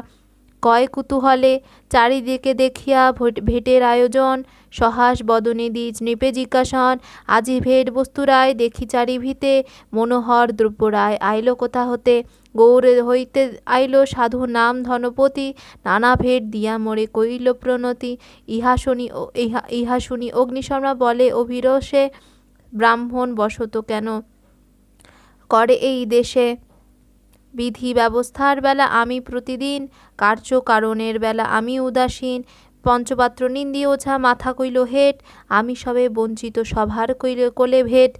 কয় কুতূহলে চারিদিকে দেখিয়া ভেটের আয়োজন সহাস বদনে দিজ নৃপে জিজ্ঞাসন আজি ভেট বস্তুরায় দেখি চারিভিতে মনোহর দ্রব্যরায় আইল কোথা হতে গৌর হইতে আইল সাধু নাম ধনপতি নানা ভেদ দিয়া মরে কইল প্রণতি ইহা শুনি ইহা ইহা শুনি অগ্নিশর্মা বলে অভিরসে ব্রাহ্মণ বসত কেন করে এই দেশে বিধি ব্যবস্থার বেলা আমি প্রতিদিন কার্য কারণের বেলা আমি উদাসীন পঞ্চপাত্র নিন্দি ওঝা মাথা কইল হেট আমি সবে বঞ্চিত সভার কইল কোলে ভেট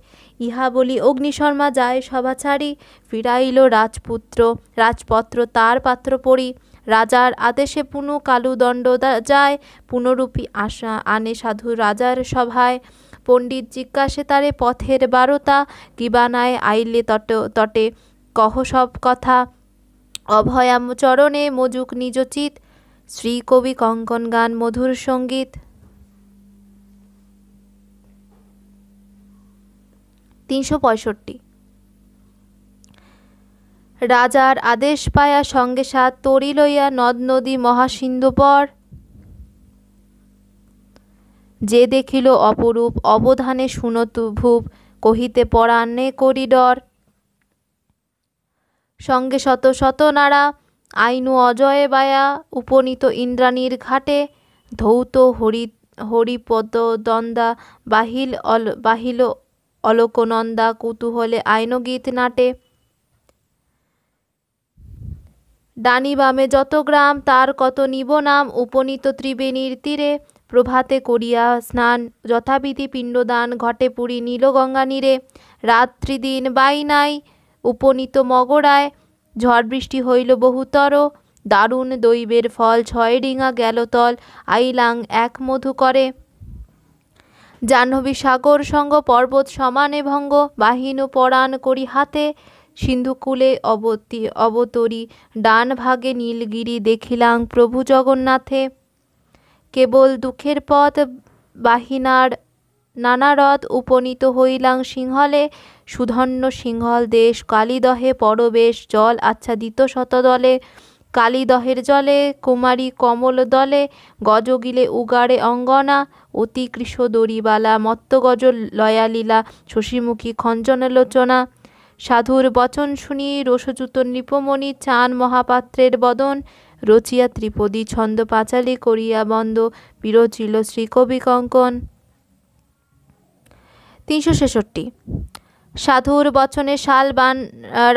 ইহা বলি অগ্নিশর্মা যায় সভা ছাড়ি ফিরাইল রাজপুত্র রাজপত্র তার পাত্র পড়ি রাজার আদেশে পুনু কালুদণ্ড যায় পুনরূপী আশা আনে সাধু রাজার সভায় পণ্ডিত জিজ্ঞাসে তারে পথের বারতা কিবানায় আইলে তট তটে কহ সব কথা অভয়াম চরণে মজুক নিজচিত শ্রীকবি কঙ্কন গান মধুর সঙ্গীত তিনশো পঁয়ষট্টি রাজার আদেশ পায়া সঙ্গে সাত তরি লইয়া নদ নদী মহাসিন্ধুপর যে দেখিল অপরূপ অবধানে শুনতুভূপ কহিতে পরাণে করিডর সঙ্গে শত শত নাড়া আইনু অজয় বায়া উপনীত ইন্দ্রাণীর ঘাটে ধৌত হরি হরিপদ দন্দা বাহিল অল বাহিল অলকনন্দা কুতূহলে আইনগীত নাটে ডানিবামে বামে যত গ্রাম তার কত নিব নাম উপনীত ত্রিবেণীর তীরে প্রভাতে করিয়া স্নান যথাবিধি পিণ্ডদান ঘটে পুরী নীলগঙ্গা নীরে রাত্রিদিন বাই নাই উপনীত মগরায় ঝড় বৃষ্টি হইল বহুতর দারুণ দৈবের ফল ছয় ডিঙা গেল তল আইলাং এক মধু করে জাহ্নবী সাগর সঙ্গ পর্বত সমানে ভঙ্গ বাহিন পরাণ করি হাতে সিন্ধুকুলে অবতী অবতরী ডান ভাগে নীলগিরি দেখিলাং প্রভু জগন্নাথে কেবল দুঃখের পথ বাহিনার নানা রথ উপনীত হইলাং সিংহলে সুধন্য সিংহল দেশ কালিদহে পরবেশ জল আচ্ছাদিত শতদলে কালিদহের জলে কুমারী কমল দলে গজগিলে উগারে অঙ্গনা অতি কৃষ দড়িবালা মত্তগজ লয়ালীলা শশীমুখী খঞ্জনলোচনা সাধুর বচন শুনি রসচুত নৃপমণি চান মহাপাত্রের বদন রচিয়া ত্রিপদী ছন্দ পাঁচালি করিয়া বন্দ বিরচিল শ্রীকবি কঙ্কন তিনশো ছেষট্টি সাধুর বচনে শাল বান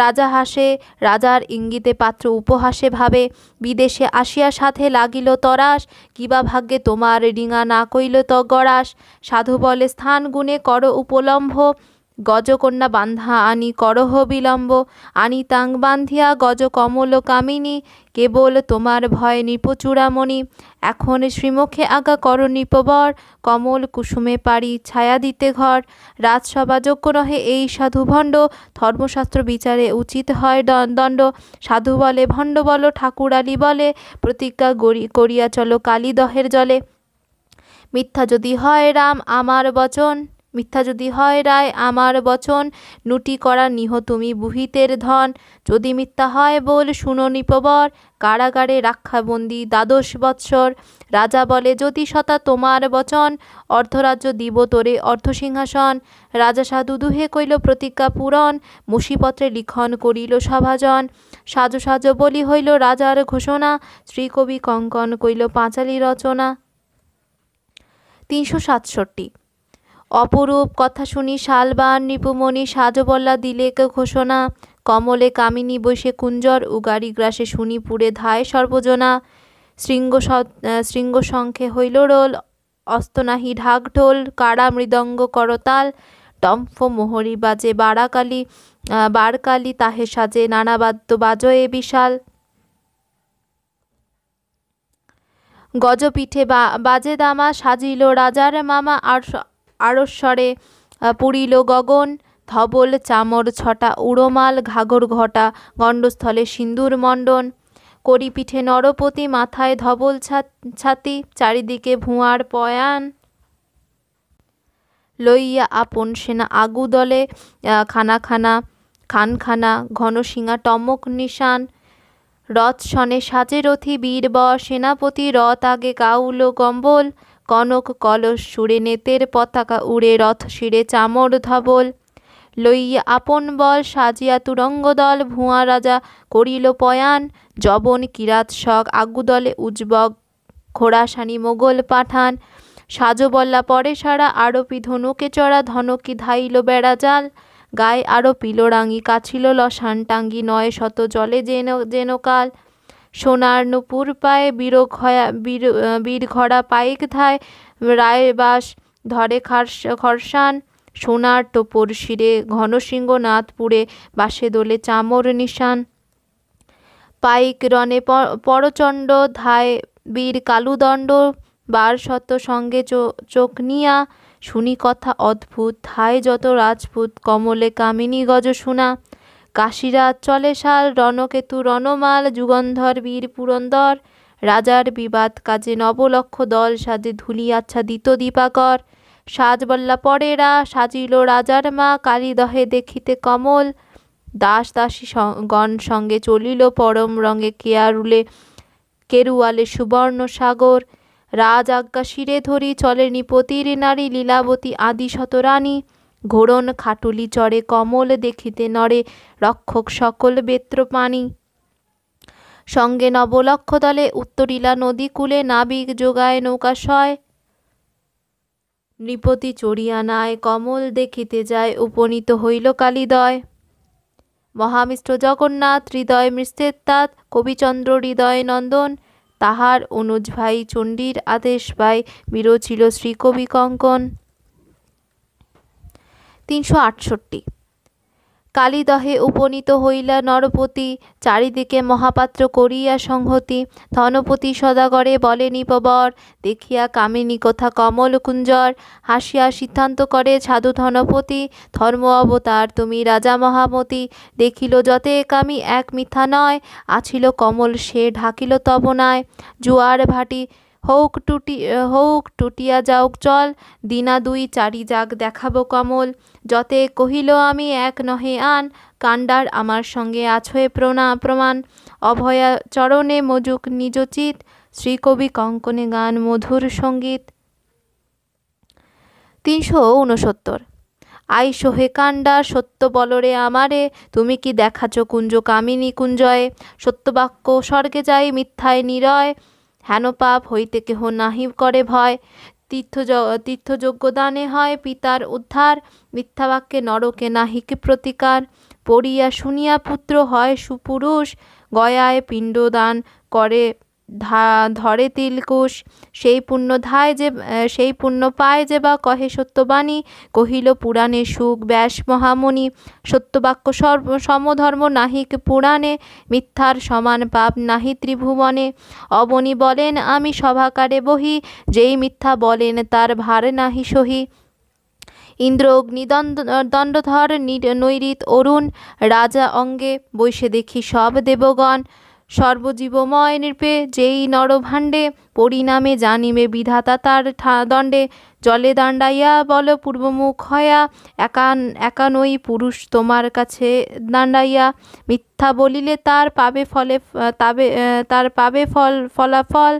রাজা হাসে রাজার ইঙ্গিতে পাত্র উপহাসে ভাবে বিদেশে আসিয়া সাথে লাগিল তরাস কিবা ভাগ্যে তোমার ডিঙা না কইল তো গড়াস সাধু বলে স্থান গুণে কর উপলম্ভ গজকন্যা বান্ধা আনি করহ বিলম্ব আনি তাং বান্ধিয়া গজ কমল কামিনী কেবল তোমার ভয় নিপচূড়ামণি এখন শ্রীমুখে আগা কর নিপবর কমল কুসুমে পারি ছায়া দিতে ঘর রাজসভাযোগ্য নহে এই সাধু ভণ্ড ধর্মশাস্ত্র বিচারে উচিত হয় দণ্ড সাধু বলে ভণ্ড বল আলী বলে প্রতিজ্ঞা করিয়া চলো কালী দহের জলে মিথ্যা যদি হয় রাম আমার বচন মিথ্যা যদি হয় রায় আমার বচন নুটি করা নিহ তুমি বুহিতের ধন যদি মিথ্যা হয় বল শুনো নিপবর কারাগারে রাক্ষাবন্দি দ্বাদশ বৎসর রাজা বলে যদি সতা তোমার বচন অর্ধরাজ্য দিব তোরে অর্ধসিংহাসন রাজা সাধু দুহে কইল প্রতিজ্ঞা পূরণ মুসিপত্রে লিখন করিল সভাজন সাজো সাজো বলি হইল রাজার ঘোষণা শ্রীকবি কঙ্কন কইল পাঁচালি রচনা তিনশো সাতষট্টি অপরূপ কথা শুনি শালবান নিপুমণি সাজবল্লা দিলেক ঘোষণা কমলে কামিনী বসে কুঞ্জর উগারি গ্রাসে শুনি পুরে ধায় সর্বজনা শৃঙ্গ শৃঙ্গ শঙ্খে হইল রোল অস্তনাহি ঢাকঢোল কারা মৃদঙ্গ করতাল টম্ফ মোহরি বাজে বারাকালি বারকালি তাহে সাজে নানাবাদ্য বাজয়ে বিশাল গজপিঠে বাজে দামা সাজিল রাজার মামা আর আড়স্বরে পুরিল গগন ধবল চামর ছটা উড়োমাল ঘাগর ঘটা গণ্ডস্থলে সিন্দুর মণ্ডন করি পিঠে নরপতি মাথায় ধবল ছাতি চারিদিকে ভুঁয়ার পয়ান লইয়া আপন সেনা আগু দলে খানাখানা খানখানা ঘনসিংহা টমক নিশান রথ সনে সাজে রথি বীরব সেনাপতি রথ আগে কাউল গম্বল কনক কলস সুরে নেতের পতাকা উড়ে রথ শিরে চামর ধবল লইয়া আপন বল সাজিয়া তুরঙ্গদল ভুয়া রাজা করিল পয়ান জবন কিরাত শখ আগুদলে উজ্বক খোড়াসানি মোগল পাঠান সাজো বল্লা পরে সারা আরপি ধনুকে চড়া ধনকি ধাইল বেড়া জাল গায়ে আরো পিলোরাঙি কাছিল লসান টাঙ্গি নয় শত জলে যেন যেন কাল সোনার নূপুর পায়ে বীরঘয়া বীর ঘড়া পাইক ধায় রায়বাস ধরে খরসান সোনার টোপর শিরে ঘনসিংহ নাথপুরে বাসে দোলে চামর নিশান পাইক রণে পরচণ্ড ধায় বীর কালুদণ্ড বার শত সঙ্গে চোখ নিয়া শুনি কথা অদ্ভুত থায় যত রাজপুত কমলে কামিনী গজ শোনা চলে চলেশাল রণকেতু রণমাল যুগন্ধর বীর পুরন্দর রাজার বিবাদ কাজে নবলক্ষ দল সাজে ধুলি আচ্ছা দিত দীপাকর সাজবল্লা পরেরা সাজিল রাজার মা কালীদহে দেখিতে কমল দাস দাসী গণ সঙ্গে চলিল পরম রঙে কেয়ারুলে কেরুয়ালে সুবর্ণ সাগর রাজ আজ্ঞা শিরে ধরি চলে নিপতির নারী লীলাবতী আদি শতরানী ঘোরণ খাটুলি চড়ে কমল দেখিতে নড়ে রক্ষক সকল বেত্র পানি সঙ্গে নবলক্ষ দলে উত্তরিলা নদী কূলে নাবিক যোগায় নৌকা শয় নৃপতি নায় কমল দেখিতে যায় উপনীত হইল কালিদয় মহামিষ্ট জগন্নাথ হৃদয় তাঁত কবিচন্দ্র হৃদয় নন্দন তাহার অনুজ ভাই চণ্ডীর আদেশ ভাই বিরোচিল শ্রীকবি কঙ্কন তিনশো আটষট্টি কালিদহে উপনীত হইলা নরপতি চারিদিকে মহাপাত্র করিয়া সংহতি ধনপতি সদাগরে বলে নিপবর দেখিয়া কামিনী কথা কমল কুঞ্জর হাসিয়া সিদ্ধান্ত করে সাধু ধনপতি ধর্ম অবতার তুমি রাজা মহামতি দেখিল যতে কামি এক মিথ্যা নয় আছিল কমল সে ঢাকিল তবনায় জুয়ার ভাটি হোক টুটি হোক টুটিয়া যাওক চল দিনা দুই চারি যাক দেখাবো কমল যতে কহিল আমি এক নহে আন কাণ্ডার আমার সঙ্গে আছয়ে প্রণা প্রমাণ অভয়া চরণে মজুক নিজচিত শ্রীকবি কঙ্কনে গান মধুর সঙ্গীত তিনশো উনসত্তর আই সোহে কাণ্ডা সত্য বলরে আমারে তুমি কি দেখাছ কুঞ্জ কামিনী কুঞ্জয়ে সত্যবাক্য স্বর্গে যায় মিথ্যায় নিরয় হেন পাপ হইতে কেহ নাহি করে ভয় তীর্থ দানে হয় পিতার উদ্ধার মিথ্যাবাক্যে নরকে নাহিকে প্রতিকার পড়িয়া শুনিয়া পুত্র হয় সুপুরুষ গয়ায় পিণ্ডদান করে ধরে তিলকুশ সেই পুণ্য ধায় যে সেই পুণ্য পায় যে বা কহে সত্যবাণী কহিল পুরাণে সুখ ব্যাস মহামণি সত্যবাক্য সর্ব সমধর্ম নাহিক পুরাণে মিথ্যার সমান পাপ নাহি ত্রিভুবনে অবনী বলেন আমি সভাকারে বহি যেই মিথ্যা বলেন তার ভার নাহি সহি ইন্দ্র অগ্নিদণ্ড দণ্ডধর নৈরিত অরুণ রাজা অঙ্গে বৈশে দেখি সব দেবগণ সর্বজীবময় নৃপে যেই নরভাণ্ডে পরিণামে জানিবে বিধাতা তার দণ্ডে জলে দাঁড়াইয়া বল পূর্বমুখ হয়া একান একানই পুরুষ তোমার কাছে দাঁড়াইয়া মিথ্যা বলিলে তার পাবে ফলে তাবে তার পাবে ফল ফলাফল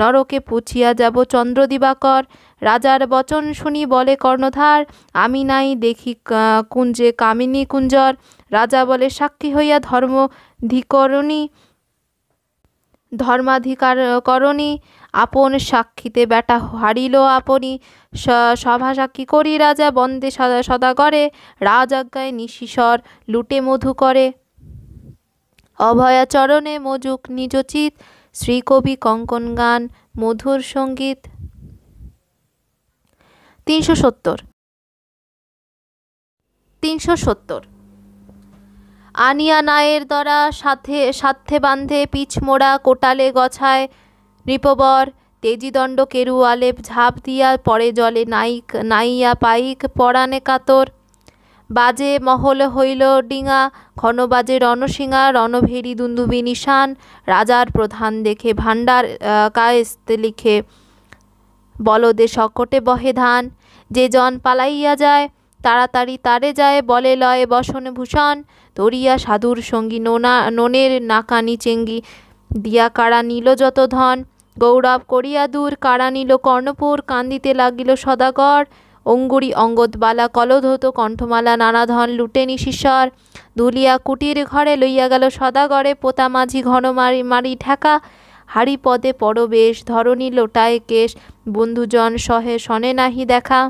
নরকে পুছিয়া যাব চন্দ্র দিবাকর রাজার বচন শুনি বলে কর্ণধার আমি নাই দেখি কুঞ্জে কামিনী কুঞ্জর রাজা বলে সাক্ষী হইয়া ধর্ম ধিকরণী ধর্মাধিকার করণী আপন সাক্ষীতে ব্যাটা হারিল আপনি সভা সাক্ষী করি রাজা বন্দে সদা সদা করে রাজাজ্ঞায় নিশিসর লুটে মধু করে অভয়াচরণে মজুক নিজচিত শ্রীকবি কঙ্কন গান মধুর সঙ্গীত তিনশো সত্তর তিনশো সত্তর আনিয়া নায়ের দ্বারা সাথে সাথে বান্ধে পিছমোড়া কোটালে গছায় নৃপবর তেজিদণ্ড কেরু আলেপ ঝাঁপ দিয়া পরে জলে নাইক নাইয়া পাইক পরাণে কাতর বাজে মহল হইল ডিঙা ঘন বাজে রণসিঙা রণভেরি দুন্দুবি নিশান রাজার প্রধান দেখে ভাণ্ডার কায়েস্ত লিখে বলদে সকটে বহে ধান যে জন পালাইয়া যায় তাড়াতাড়ি তারে যায় বলে লয়ে বসন ভূষণ তরিয়া সাধুর সঙ্গী নোনা ননের নাকানি চেঙ্গি দিয়া কারা নিল যত ধন গৌরব করিয়া দূর কারা নিল কর্ণপুর কান্দিতে লাগিল সদাগর অঙ্গুরি অঙ্গদবালা কলধত কণ্ঠমালা নানাধন লুটে শিশর দুলিয়া কুটির ঘরে লইয়া গেল সদাগরে পোতা মাঝি ঘন মারি মারি ঢাকা হাড়ি পদে পরবেশ ধরণী লোটায় কেশ বন্ধুজন সহে শনে নাহি দেখা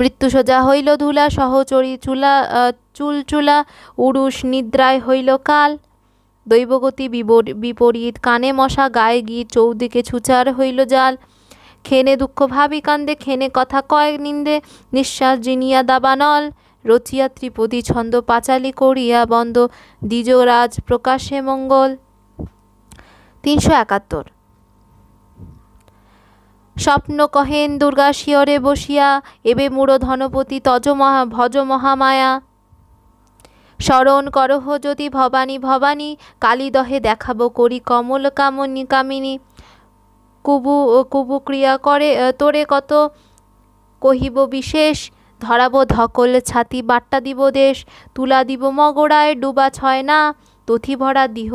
মৃত্যুসোজা হইল ধুলা সহচরী চুলা চুলচুলা উরুষ নিদ্রায় হইল কাল দৈবগতি বিপরীত কানে মশা গায়ে গিয়ে চৌদিকে ছুচার হইল জাল খেনে দুঃখ ভাবি কান্দে খেনে কথা কয় নিন্দে নিঃশ্বাস জিনিয়া দাবানল রচিয়া ত্রিপদী ছন্দ পাঁচালি করিয়া বন্ধ দ্বিজরাজ প্রকাশে মঙ্গল তিনশো একাত্তর স্বপ্ন কহেন দুর্গা শিয়রে বসিয়া এবে মুড়ো ধনপতি তজ মহা ভজ মহামায়া স্মরণ করহ যদি ভবানী ভবানী কালীদহে দেখাবো করি কমল কামনী কামিনী কুবু কুবু ক্রিয়া করে তোরে কত কহিব বিশেষ ধরাবো ধকল ছাতি বাট্টা দিব দেশ তুলা দিব মগড়ায় ডুবা ছয় না দিহ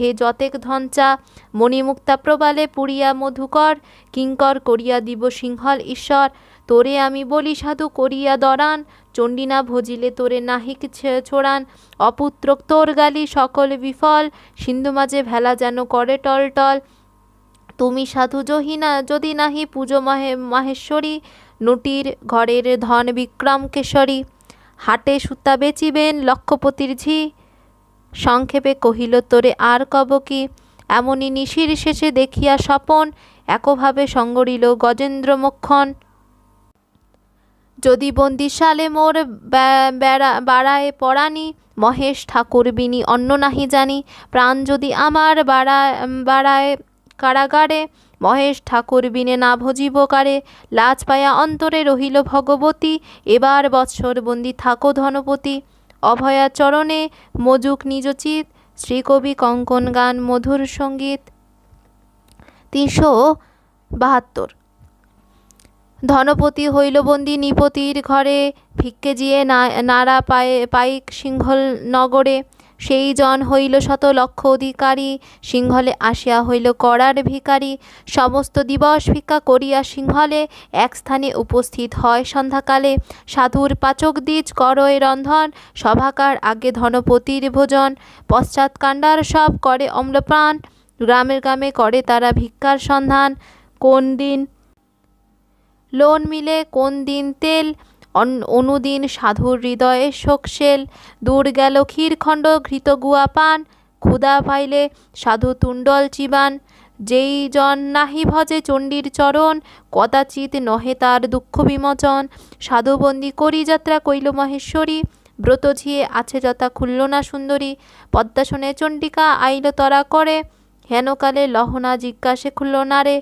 হে যতেক ধঞ্চা মণিমুক্তা প্রবালে পুড়িয়া মধুকর কিঙ্কর করিয়া দিব সিংহল ঈশ্বর তোরে আমি বলি সাধু করিয়া দরান চণ্ডিনা ভজিলে তোরে নাহিক ছোড়ান অপুত্রক তোর গালি সকল বিফল সিন্ধু মাঝে ভেলা যেন করে টল টল তুমি সাধু জহিনা যদি নাহি পুজো মাহে মাহেশ্বরী নটির ঘরের ধন বিক্রম কেশরী হাটে সুতা বেচিবেন লক্ষপতির ঝি সংক্ষেপে কহিল তোরে আর কব কি এমনই নিশির শেষে দেখিয়া স্বপন একভাবে সঙ্গরিল গজেন্দ্র মক্ষণ যদি বন্দিশালে মোর বাড়ায় পড়ানি মহেশ ঠাকুর বিনি অন্য নাহি জানি প্রাণ যদি আমার বাড়া বাড়ায় কারাগারে মহেশ ঠাকুর বিনে না ভজিব কারে লাজ পায়া অন্তরে রহিল ভগবতী এবার বৎসর বন্দি থাকো ধনপতি অভয়াচরণে মজুক নিজচিত শ্রীকবি কঙ্কন গান মধুর সঙ্গীত তিনশো বাহাত্তর ধনপতি হইলবন্দী নিপতির ঘরে ভিক্ষে জিয়ে নাড়া পায়ে পাইক সিংহল নগরে সেই জন হইল শত লক্ষ অধিকারী সিংহলে আসিয়া হইল করার ভিকারী সমস্ত দিবস ভিক্ষা করিয়া সিংহলে এক স্থানে উপস্থিত হয় সন্ধ্যাকালে সাধুর পাচক দ্বিজ করয় রন্ধন সভাকার আগে ধনপতির ভোজন পশ্চাৎ কাণ্ডার সব করে অম্লপ্রাণ গ্রামে গ্রামে করে তারা ভিক্ষার সন্ধান কোন দিন লোন মিলে কোন দিন তেল অনুদিন সাধুর হৃদয়ে শোকশেল দূর গেল ক্ষীরখণ্ড ঘৃত গুয়া পান ক্ষুদা পাইলে সাধু তুণ্ডল চিবান যেই জন নাহি ভজে চণ্ডীর চরণ কদাচিৎ নহে তার দুঃখ বিমোচন সাধুবন্দী করি যাত্রা কইল মহেশ্বরী ব্রত ঝিয়ে আছে যথা খুলল না সুন্দরী পদ্মাসনে চণ্ডিকা আইল তরা করে হেনকালে লহনা জিজ্ঞাসে খুলল না রে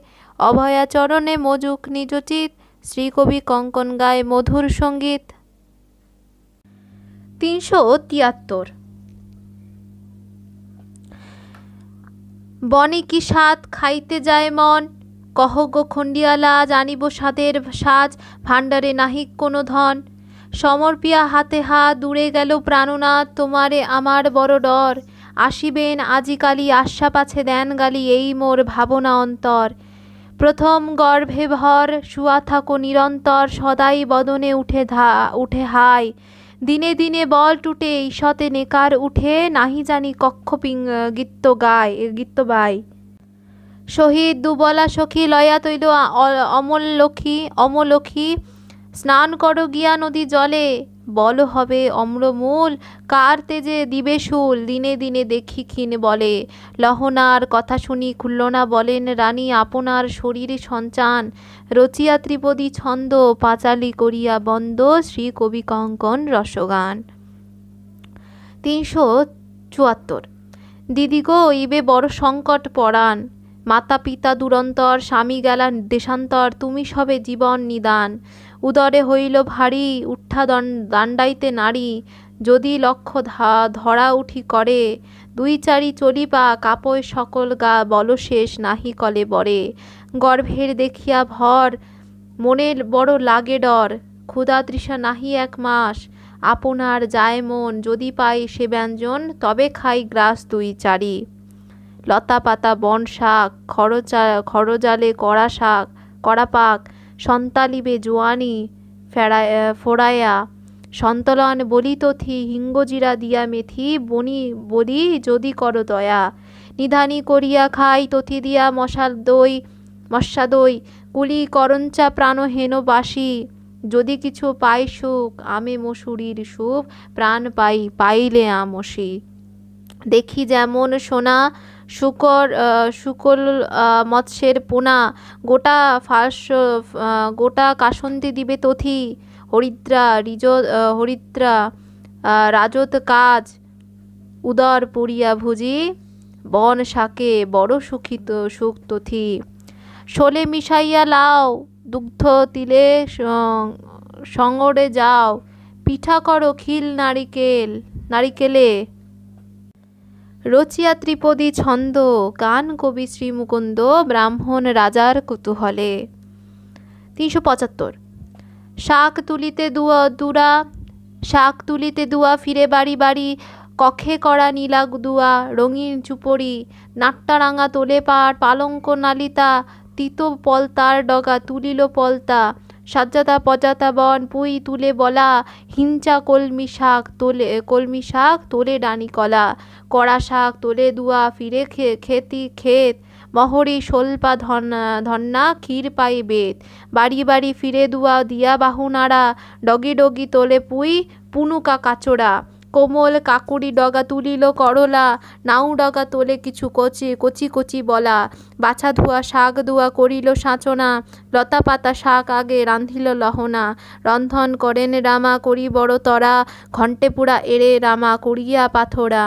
অভয়া চরণে মজুক নিজচিত শ্রীকবি কঙ্কন গায় মধুর সঙ্গীত তিনশো তিয়াত্তর বনে কি সাত খাইতে যায় মন কহ গো খন্ডিয়ালা জানিব সাদের সাজ ভাণ্ডারে নাহিক কোনো ধন সমর্পিয়া হাতে হা দূরে গেল প্রাণনাথ তোমারে আমার বড় ডর আসিবেন আজিকালি আশ্বা পাছে দেন গালি এই মোর ভাবনা অন্তর প্রথম গর্ভে ভর শুয়া থাকো নিরন্তর সদাই বদনে উঠে ধা উঠে হায় দিনে দিনে বল টুটে ঈষতে নেকার উঠে নাহি জানি কক্ষ পিং গীত্য গায় গীত্য বাই শহীদ দুবলা সখী লয়া তৈল অমল লক্ষ্মী অমলক্ষী স্নান করো গিয়া নদী জলে বল হবে অম্রমূল কার তেজে দিবে শুল দিনে দিনে দেখি ক্ষীণ বলে লহনার কথা শুনি খুল্লনা বলেন রানী আপনার শরীরে সঞ্চান রচিয়া ত্রিপদী ছন্দ পাঁচালি করিয়া বন্দ শ্রী কবি কঙ্কন রসগান তিনশো চুয়াত্তর দিদি গো ইবে বড় সংকট পড়ান মাতা পিতা দুরন্তর স্বামী গেলা দেশান্তর তুমি সবে জীবন নিদান উদরে হইল ভারী উঠা দাণ্ডাইতে নারী যদি লক্ষ্য ধা ধরা উঠি করে দুই চারি চলিবা কাপয় সকল গা বলশেষ নাহি কলে বরে গর্ভের দেখিয়া ভর মনের বড় লাগে ডর ক্ষুধা তৃষা নাহি এক মাস আপনার যায় মন যদি পাই সে ব্যঞ্জন তবে খাই গ্রাস দুই চারি লতা পাতা বন শাক খরচা খরজালে কড়া শাক কড়া পাক সন্তালিবে জোয়ানি ফেড়ায়া ফোড়ায়া সন্তলন বলিত থি হিঙ্গজিরা দিয়া মেথি বনি বলি যদি কর দয়া নিধানি করিয়া খাই তথি দিয়া মশাল দই মশা দই কুলি করঞ্চা প্রাণ হেন বাসি যদি কিছু পাই সুখ আমি মসুরির সুখ প্রাণ পাই পাইলে আমসি দেখি যেমন সোনা শুকর শুকল মৎস্যের পোনা গোটা ফাঁস গোটা কাসন্তি দিবে তথি হরিদ্রা রিজ হরিদ্রা রাজত কাজ উদর পুরিয়া ভুজি বন শাকে বড় সুখিত সুখ তথি শোলে মিশাইয়া লাও দুগ্ধ তিলে সঙ্গড়ে যাও পিঠা করো খিল নারিকেল নারিকেলে রচিয়া ত্রিপদী ছন্দ গান কবি শ্রীমুকুন্দ ব্রাহ্মণ রাজার কুতূহলে তিনশো পঁচাত্তর শাক তুলিতে দুয়া দুরা শাক তুলিতে দুয়া ফিরে বাড়ি বাড়ি কখে করা নীলা দুয়া রঙিন চুপড়ি রাঙা তোলে পাড় পালঙ্ক নালিতা তিত পলতার ডগা তুলিল পলতা সাজ্জাদা পজাতা বন পুই তুলে বলা হিঞ্চা কলমি শাক তোলে কলমি শাক তোলে ডানি কলা কড়া শাক তোলে দুয়া ফিরে খে খেতি ক্ষেত মহরি শোলপা ধর্না ধর্না ক্ষীর পাই বেত বাড়ি বাড়ি ফিরে দুয়া দিয়া বাহু নাড়া ডগি ডগি তোলে পুই পুনুকা কাচোড়া কোমল কাকুড়ি ডগা তুলিল করলা নাউ ডগা তোলে কিছু কচি কচি কচি বলা বাছা ধোয়া শাক ধোয়া করিল সাঁচনা লতা পাতা শাক আগে রাঁধিল লহনা রন্ধন করেন রামা করি বড় তরা ঘণ্টে পুরা এড়ে রামা করিয়া পাথরা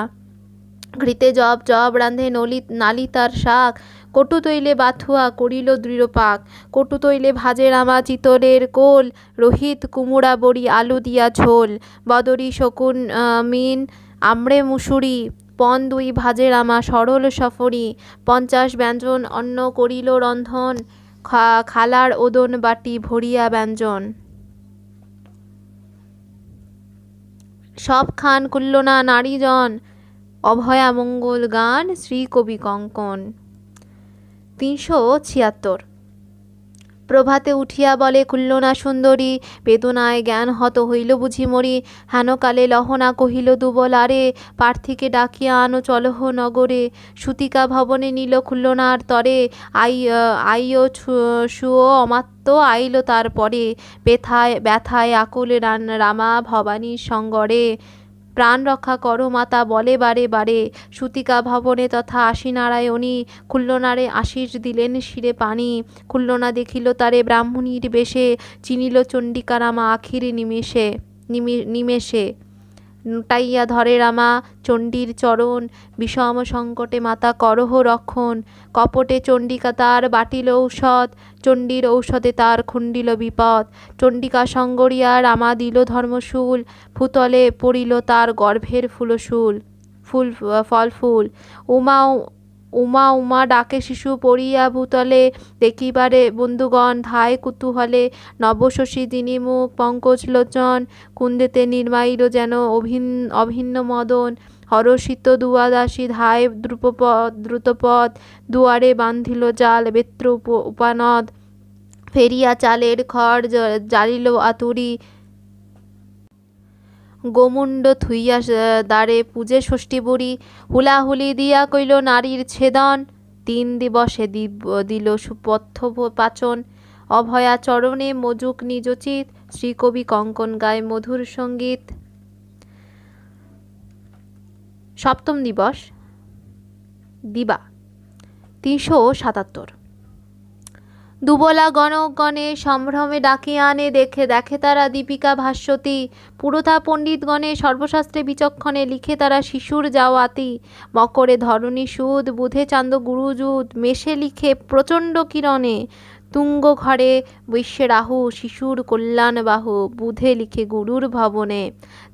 ঘৃতে জব জব রাঁধে নলিত নালিতার শাক কটু তৈলে বাথুয়া করিল দৃঢ় পাক কটু তৈলে ভাজে রামা চিতরের কোল রোহিত কুমড়া বড়ি আলু দিয়া ঝোল বদরি শকুন মিন আমড়ে মুসুরি পন দুই ভাজে রামা সরল সফরি পঞ্চাশ ব্যঞ্জন অন্ন করিল রন্ধন খালার ওদন বাটি ভরিয়া ব্যঞ্জন সব খান কুল্লনা নারীজন অভয়া মঙ্গল গান শ্রী কবি কঙ্কন তিনশো ছিয়াত্তর প্রভাতে উঠিয়া বলে কুল্লনা সুন্দরী বেদনায় জ্ঞান হত হইল বুঝি মরি হেনকালে লহনা কহিল দুবল আরে পার্থীকে ডাকিয়া আনো চলহ নগরে সুতিকা ভবনে নিল খুল্লনার তরে আই আইও সুও অমাত্য আইল তারপরে ব্যথায় ব্যথায় আকুল রামা ভবানীর সঙ্গরে প্রাণ রক্ষা করো মাতা বলে বারে বারে সুতিকা ভবনে তথা আশিনারায়ণী খুল্লনারে আশিস দিলেন শিরে পানি খুল্লনা দেখিল তারে ব্রাহ্মণীর বেশে চিনিল চণ্ডিকারামা আখির নিমেষে নিমেষে নুটাইয়া ধরে রামা চণ্ডীর চরণ বিষম সংকটে মাতা করহ রক্ষণ কপটে চণ্ডিকা তার বাটিল ঔষধ চণ্ডীর ঔষধে তার খুণ্ডিল বিপদ চণ্ডিকা সঙ্গরিয়া রামা দিল ধর্মশূল ফুতলে পড়িল তার গর্ভের ফুলশুল ফুল ফল ফুল উমা উমা উমা ডাকে শিশু পড়িয়া ভূতলে দেখিবারে বন্ধুগণ ধায় কুতুহলে নবশশী দিনীমুখ লোচন কুন্দেতে নির্মাইল যেন অভিন অভিন্ন মদন হরষিত দুয়াদাসী ধায় দ্রুপপদ দ্রুতপদ দুয়ারে বান্ধিল জাল বেত্র উপানদ ফেরিয়া চালের খড় জালিল আতুরি গোমুণ্ড থুইয়া দ্বারে পূজে ষষ্ঠী বুড়ি হুলাহুলি দিয়া কইল নারীর ছেদন তিন দিবসে দিব দিল সুপথ্য পাচন অভয়া চরণে মজুক নিজচিত শ্রীকবি কঙ্কন গায় মধুর সঙ্গীত সপ্তম দিবস দিবা তিনশো সাতাত্তর দুবলা গণকগণে সম্ভ্রমে ডাকিয়ে আনে দেখে দেখে তারা দীপিকা ভাস্বতী পুরোধা পণ্ডিতগণে সর্বশাস্ত্রে বিচক্ষণে লিখে তারা শিশুর যাওয়াতি মকরে ধরণী সুদ বুধে চান্দ গুরুজুদ মেশে লিখে প্রচণ্ড কিরণে তুঙ্গ ঘরে বিশ্বে রাহু শিশুর কল্যাণবাহু বুধে লিখে গুরুর ভবনে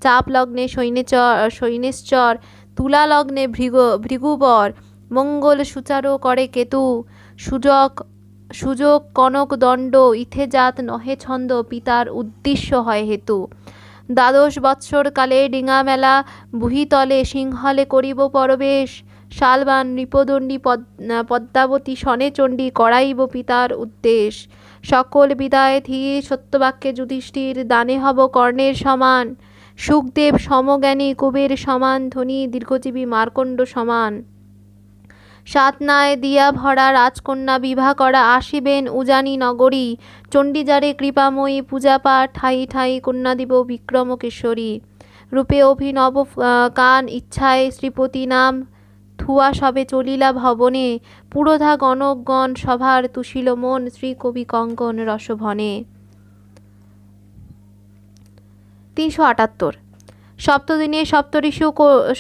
চাপ লগ্নে সৈন্যচর সৈন্যেশ্বর তুলা লগ্নে ভৃগ ভৃগুবর মঙ্গল সুচারো করে কেতু সুযোগ সুযোগ কনক দণ্ড ইথেজাত নহে ছন্দ পিতার উদ্দেশ্য হয় হেতু দ্বাদশ বৎসরকালে ডিঙামেলা বুহিতলে সিংহলে করিব পরবেশ শালবান নৃপদণ্ডী পদ পদ্মাবতী সনে চণ্ডী করাইব পিতার উদ্দেশ সকল বিদায় ধীর সত্যবাক্যে যুধিষ্ঠির দানে হব কর্ণের সমান সুখদেব সমজ্ঞানী কুবের সমান ধনী দীর্ঘজীবী মার্কণ্ড সমান সাতনায় দিয়া ভরা রাজকন্যা বিভা করা আসিবেন উজানি নগরী চণ্ডীজারে কৃপাময়ী পূজাপাঠ ঠাই ঠাই দিব বিক্রম কেশরী রূপে অভিনব কান ইচ্ছায় শ্রীপতি নাম থুয়া সবে চলিলা ভবনে পুরোধা গণকগণ সভার তুশিল মন শ্রীকবি কঙ্কন রসভনে তিনশো আটাত্তর সপ্তদিনে সপ্তঋষি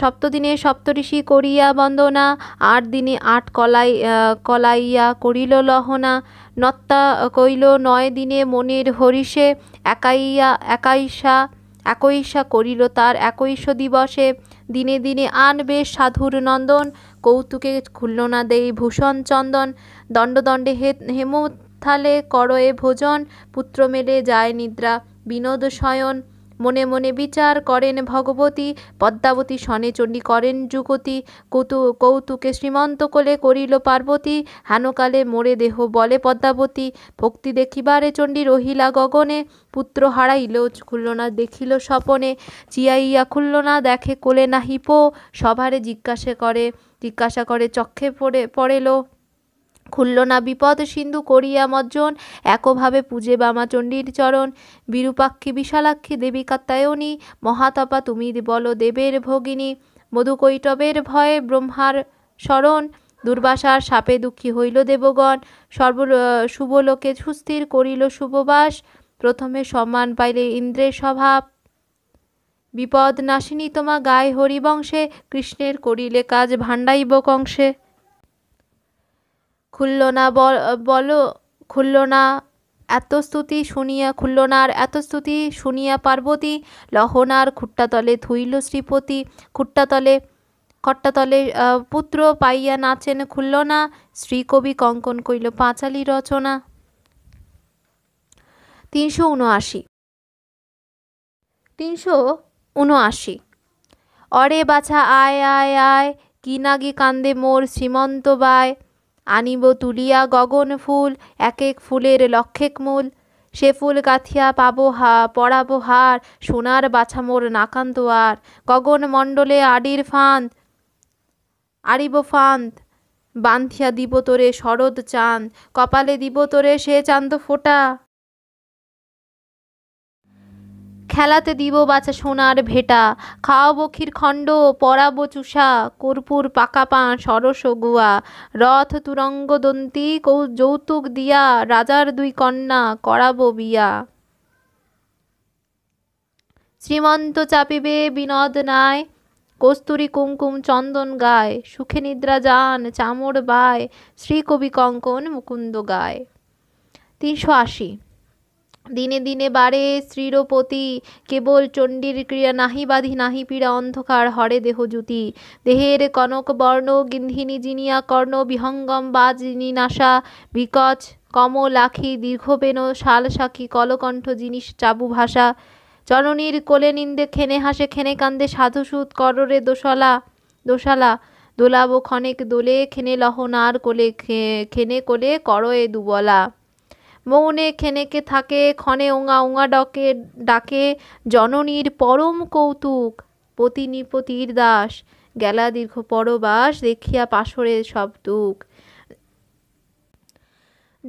সপ্তদিনে সপ্তঋষি করিয়া বন্দনা আট দিনে আট কলাই কলাইয়া করিল লহনা নত্তা কইল নয় দিনে মনের হরিষে একাইয়া একাইশা একইশা করিল তার একইশ দিবসে দিনে দিনে আনবে সাধুর নন্দন কৌতুকে খুলল না দেই ভূষণ চন্দন দণ্ডদণ্ডে হে হেমথালে করয়ে ভোজন পুত্র মেলে যায় নিদ্রা বিনোদ শয়ন মনে মনে বিচার করেন ভগবতী পদ্মাবতী শনে চণ্ডী করেন যুগতি কৌতু কৌতুকে শ্রীমন্ত কোলে করিল পার্বতী হানকালে মোরে দেহ বলে পদ্মাবতী ভক্তি দেখিবারে চণ্ডী রহিলা গগনে পুত্র হারাইল খুলল না দেখিল স্বপনে চিয়াইয়া খুলল না দেখে কোলে না হিপো সভারে জিজ্ঞাসা করে জিজ্ঞাসা করে চক্ষে পড়ে পড়েলো খুলল না বিপদ সিন্ধু করিয়া মজ্জন একভাবে পূজে চণ্ডীর চরণ বিরূপাক্ষী বিশালাক্ষী দেবী কাত্তায়নী মহাতপা তুমি বল দেবের ভগিনী মধুকৈটবের ভয়ে ব্রহ্মার শরণ দুর্বাসার সাপে দুঃখী হইল দেবগণ সর্ব শুভলোকে সুস্থির করিল শুভবাস প্রথমে সম্মান পাইলে ইন্দ্রের স্বভাব বিপদ নাশিনী তোমা গায়ে হরিবংশে কৃষ্ণের করিলে কাজ ভাণ্ডাইব কংশে খুলল না বল খুলল না এত স্তুতি শুনিয়া খুলল না আর এত স্তুতি শুনিয়া পার্বতী লহনার খুট্টাতলে থুইল শ্রীপতি খুট্টাতলে খট্টাতলে পুত্র পাইয়া নাচেন খুলল না শ্রীকবি কঙ্কন কইল পাঁচালি রচনা তিনশো উনআশি তিনশো উনআশি অরে বাছা আয় আয় আয় কিনাগি কান্দে মোর শ্রীমন্ত বায় আনিব তুলিয়া গগন ফুল এক এক ফুলের লক্ষেক মূল সে ফুল গাথিয়া পাবো হা পড়াবো হার সোনার বাছামোর নাকান আর গগন মণ্ডলে আড়ির ফাঁদ আড়িব ফাঁদ বান্ধিয়া দিব তোরে শরৎ চাঁদ কপালে দিব তোরে সে চান্দ ফোটা খেলাতে দিব বাছা সোনার ভেটা খাওয়াবো খণ্ড পরাবো চুষা কর্পূর পাকা পাঁ সরস গুয়া রথ তুরঙ্গ দন্তি যৌতুক দিয়া রাজার দুই কন্যা করাবো বিয়া শ্রীমন্ত চাপিবে বিনদ নাই কস্তুরী কুমকুম চন্দন গায় সুখে নিদ্রা যান চামড় বায় শ্রীকবি কঙ্কন মুকুন্দ গায় তিনশো আশি দিনে দিনে বারে শ্রীরপতি কেবল চণ্ডীর ক্রিয়া নাহি বাধি নাহি পীড়া অন্ধকার হরে জ্যোতি দেহের কনক বর্ণ গিন্ধিনী জিনিয়া কর্ণ বিহঙ্গম বা নাসা বিকচ কমলাখি দীর্ঘবেন শাল সাখী কলকণ্ঠ জিনিস চাবু ভাষা জননীর কোলে নিন্দে খেনে হাসে খেনে কান্দে সাধুসুত কররে দোষলা দোষালা দোলাব ক্ষণেক দোলে খেনে লহনার কোলে খেনে কোলে করয়ে দুবলা মৌনে খেনেকে থাকে ক্ষণে ওঙা ওঙা ডকে ডাকে জননীর পরম কৌতুক পতিনিপতির দাস গেলা দীর্ঘ পরবাস দেখিয়া পাশরে সব দুঃখ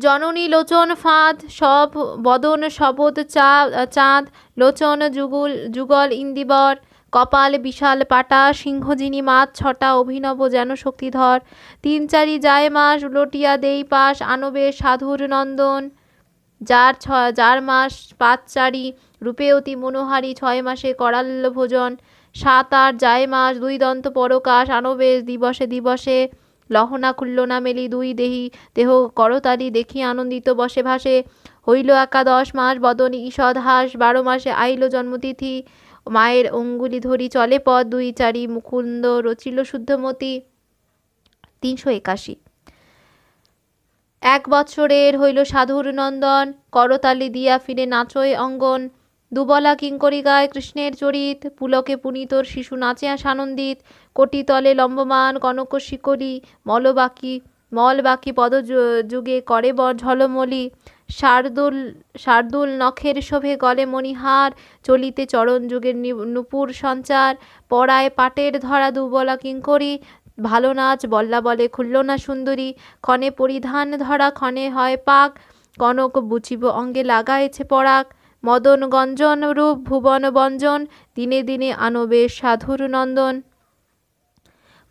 জননী লোচন ফাঁদ সব বদন শবদ চা চাঁদ লোচন যুগল যুগল ইন্দিবর কপাল বিশাল পাটা সিংহজিনী মাছ ছটা অভিনব যেন শক্তিধর তিন চারি যায় মাস উলটিয়া দেই পাশ আনবে সাধুর নন্দন যার ছ যার মাস পাঁচচারি রূপেয়তি মনোহারি ছয় মাসে করাল্য ভোজন সাত আর যায় মাস দুই দন্ত পরকাশ আনবেশ দিবসে দিবসে লহনা না মেলি দুই দেহি দেহ করতালি দেখি আনন্দিত বসে ভাসে হইল একাদশ মাস বদন ঈষদ হাস বারো মাসে আইল জন্মতিথি মায়ের অঙ্গুলি ধরি চলে পদ দুই চারি মুকুন্দ রচিল শুদ্ধমতি তিনশো একাশি এক বছরের হইল সাধুর নন্দন করতালি দিয়া ফিরে নাচয় অঙ্গন দুবলা কিঙ্করী গায় কৃষ্ণের চরিত পুলকে পুনিতর শিশু নাচে সানন্দিত কোটি তলে লম্বমান কনক শিকলি মলবাকি মল বাকি পদ যুগে করে বর ঝলমলি শার্দুল শার্দুল নখের শোভে গলে মণিহার চলিতে চরণ যুগের নুপুর সঞ্চার পড়ায় পাটের ধরা দুবলা কিঙ্করি ভালো নাচ বল্লা বলে খুলল না সুন্দরী ক্ষণে পরিধান ধরা ক্ষণে হয় পাক কনক বুচিব অঙ্গে লাগাইছে পড়াক মদন গঞ্জন রূপ ভুবন বঞ্জন দিনে দিনে আনবে সাধুর নন্দন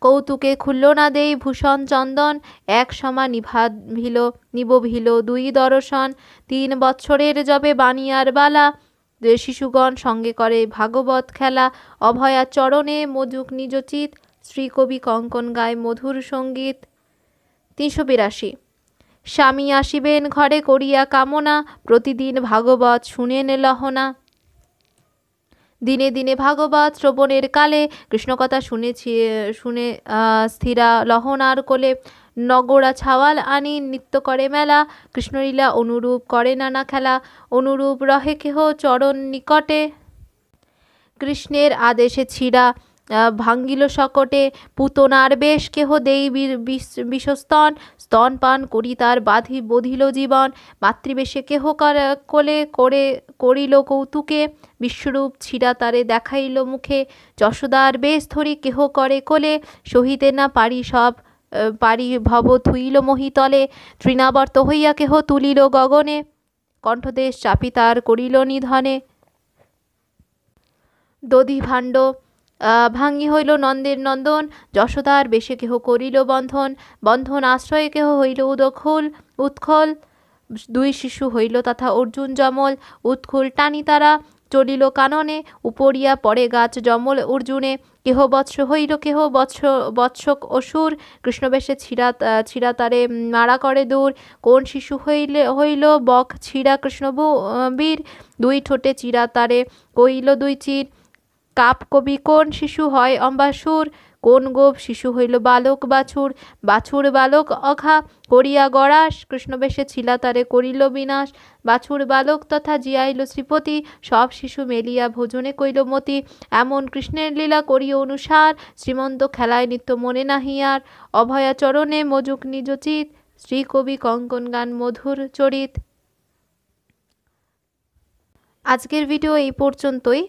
কৌতুকে খুলল না দেই ভূষণ চন্দন এক সমা নিভাদ ভিল নিব ভিল দুই দর্শন তিন বৎসরের জবে বানিয়ার বালা শিশুগণ সঙ্গে করে ভাগবত খেলা অভয়া চরণে মজুক নিজচিত শ্রীকবি কঙ্কন গায় মধুর সঙ্গীত তিনশো বিরাশি স্বামী আসিবেন ঘরে করিয়া কামনা প্রতিদিন ভাগবত শুনেন লহনা দিনে দিনে ভাগবত শ্রবণের কালে কৃষ্ণকথা শুনেছি শুনে স্থিরা লহনার কোলে নগরা ছাওয়াল আনি নৃত্য করে মেলা কৃষ্ণলীলা অনুরূপ করে নানা খেলা অনুরূপ রহে কেহ চরণ নিকটে কৃষ্ণের আদেশে ছিড়া ভাঙ্গিল শকটে পুতনার বেশ কেহ দেই বিশ্বস্তন স্তন পান করি তার বাধি বধিল জীবন মাতৃবেশে কেহ কোলে করে করিল কৌতুকে বিশ্বরূপ ছিড়া তারে দেখাইল মুখে যশোদার বেশ ধরি কেহ করে কোলে সহিতে না পারি সব পারি ভব থুইল মহিতলে তৃণাবর্ত হইয়া কেহ তুলিল গগনে কণ্ঠদেশ চাপিতার করিল নিধনে ভাণ্ড ভাঙ্গি হইল নন্দের নন্দন যশোদার বেশে কেহ করিল বন্ধন বন্ধন আশ্রয়ে কেহ হইল উদখল উৎখল দুই শিশু হইল তথা অর্জুন জমল উৎখল টানি তারা চলিল কাননে উপরিয়া পরে গাছ জমল অর্জুনে কেহ বৎস হইল কেহ বৎস বৎসক অসুর কৃষ্ণবেশে ছিড়া ছিড়াতারে তারে মারা করে দূর কোন শিশু হইলে হইল বক ছিড়া কৃষ্ণবীর বীর দুই ঠোঁটে চিরা তারে কইল দুই চির কাপ কবি কোন শিশু হয় অম্বাসুর কোন গোপ শিশু হইল বালক বাছুর বাছুর বালক অঘা করিয়া গড়াস কৃষ্ণবেশে ছিলা তারে করিল বিনাশ বাছুর বালক তথা জিয়াইল শ্রীপতি সব শিশু মেলিয়া ভোজনে কইল মতি এমন কৃষ্ণের লীলা করিয় অনুসার শ্রীমন্ত খেলায় নিত্য মনে আর অভয়াচরণে মজুক নিজচিত শ্রীকবি কঙ্কন গান মধুর চরিত আজকের ভিডিও এই পর্যন্তই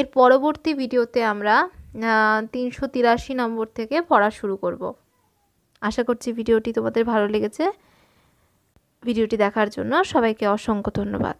এর পরবর্তী ভিডিওতে আমরা তিনশো তিরাশি নম্বর থেকে পড়া শুরু করব আশা করছি ভিডিওটি তোমাদের ভালো লেগেছে ভিডিওটি দেখার জন্য সবাইকে অসংখ্য ধন্যবাদ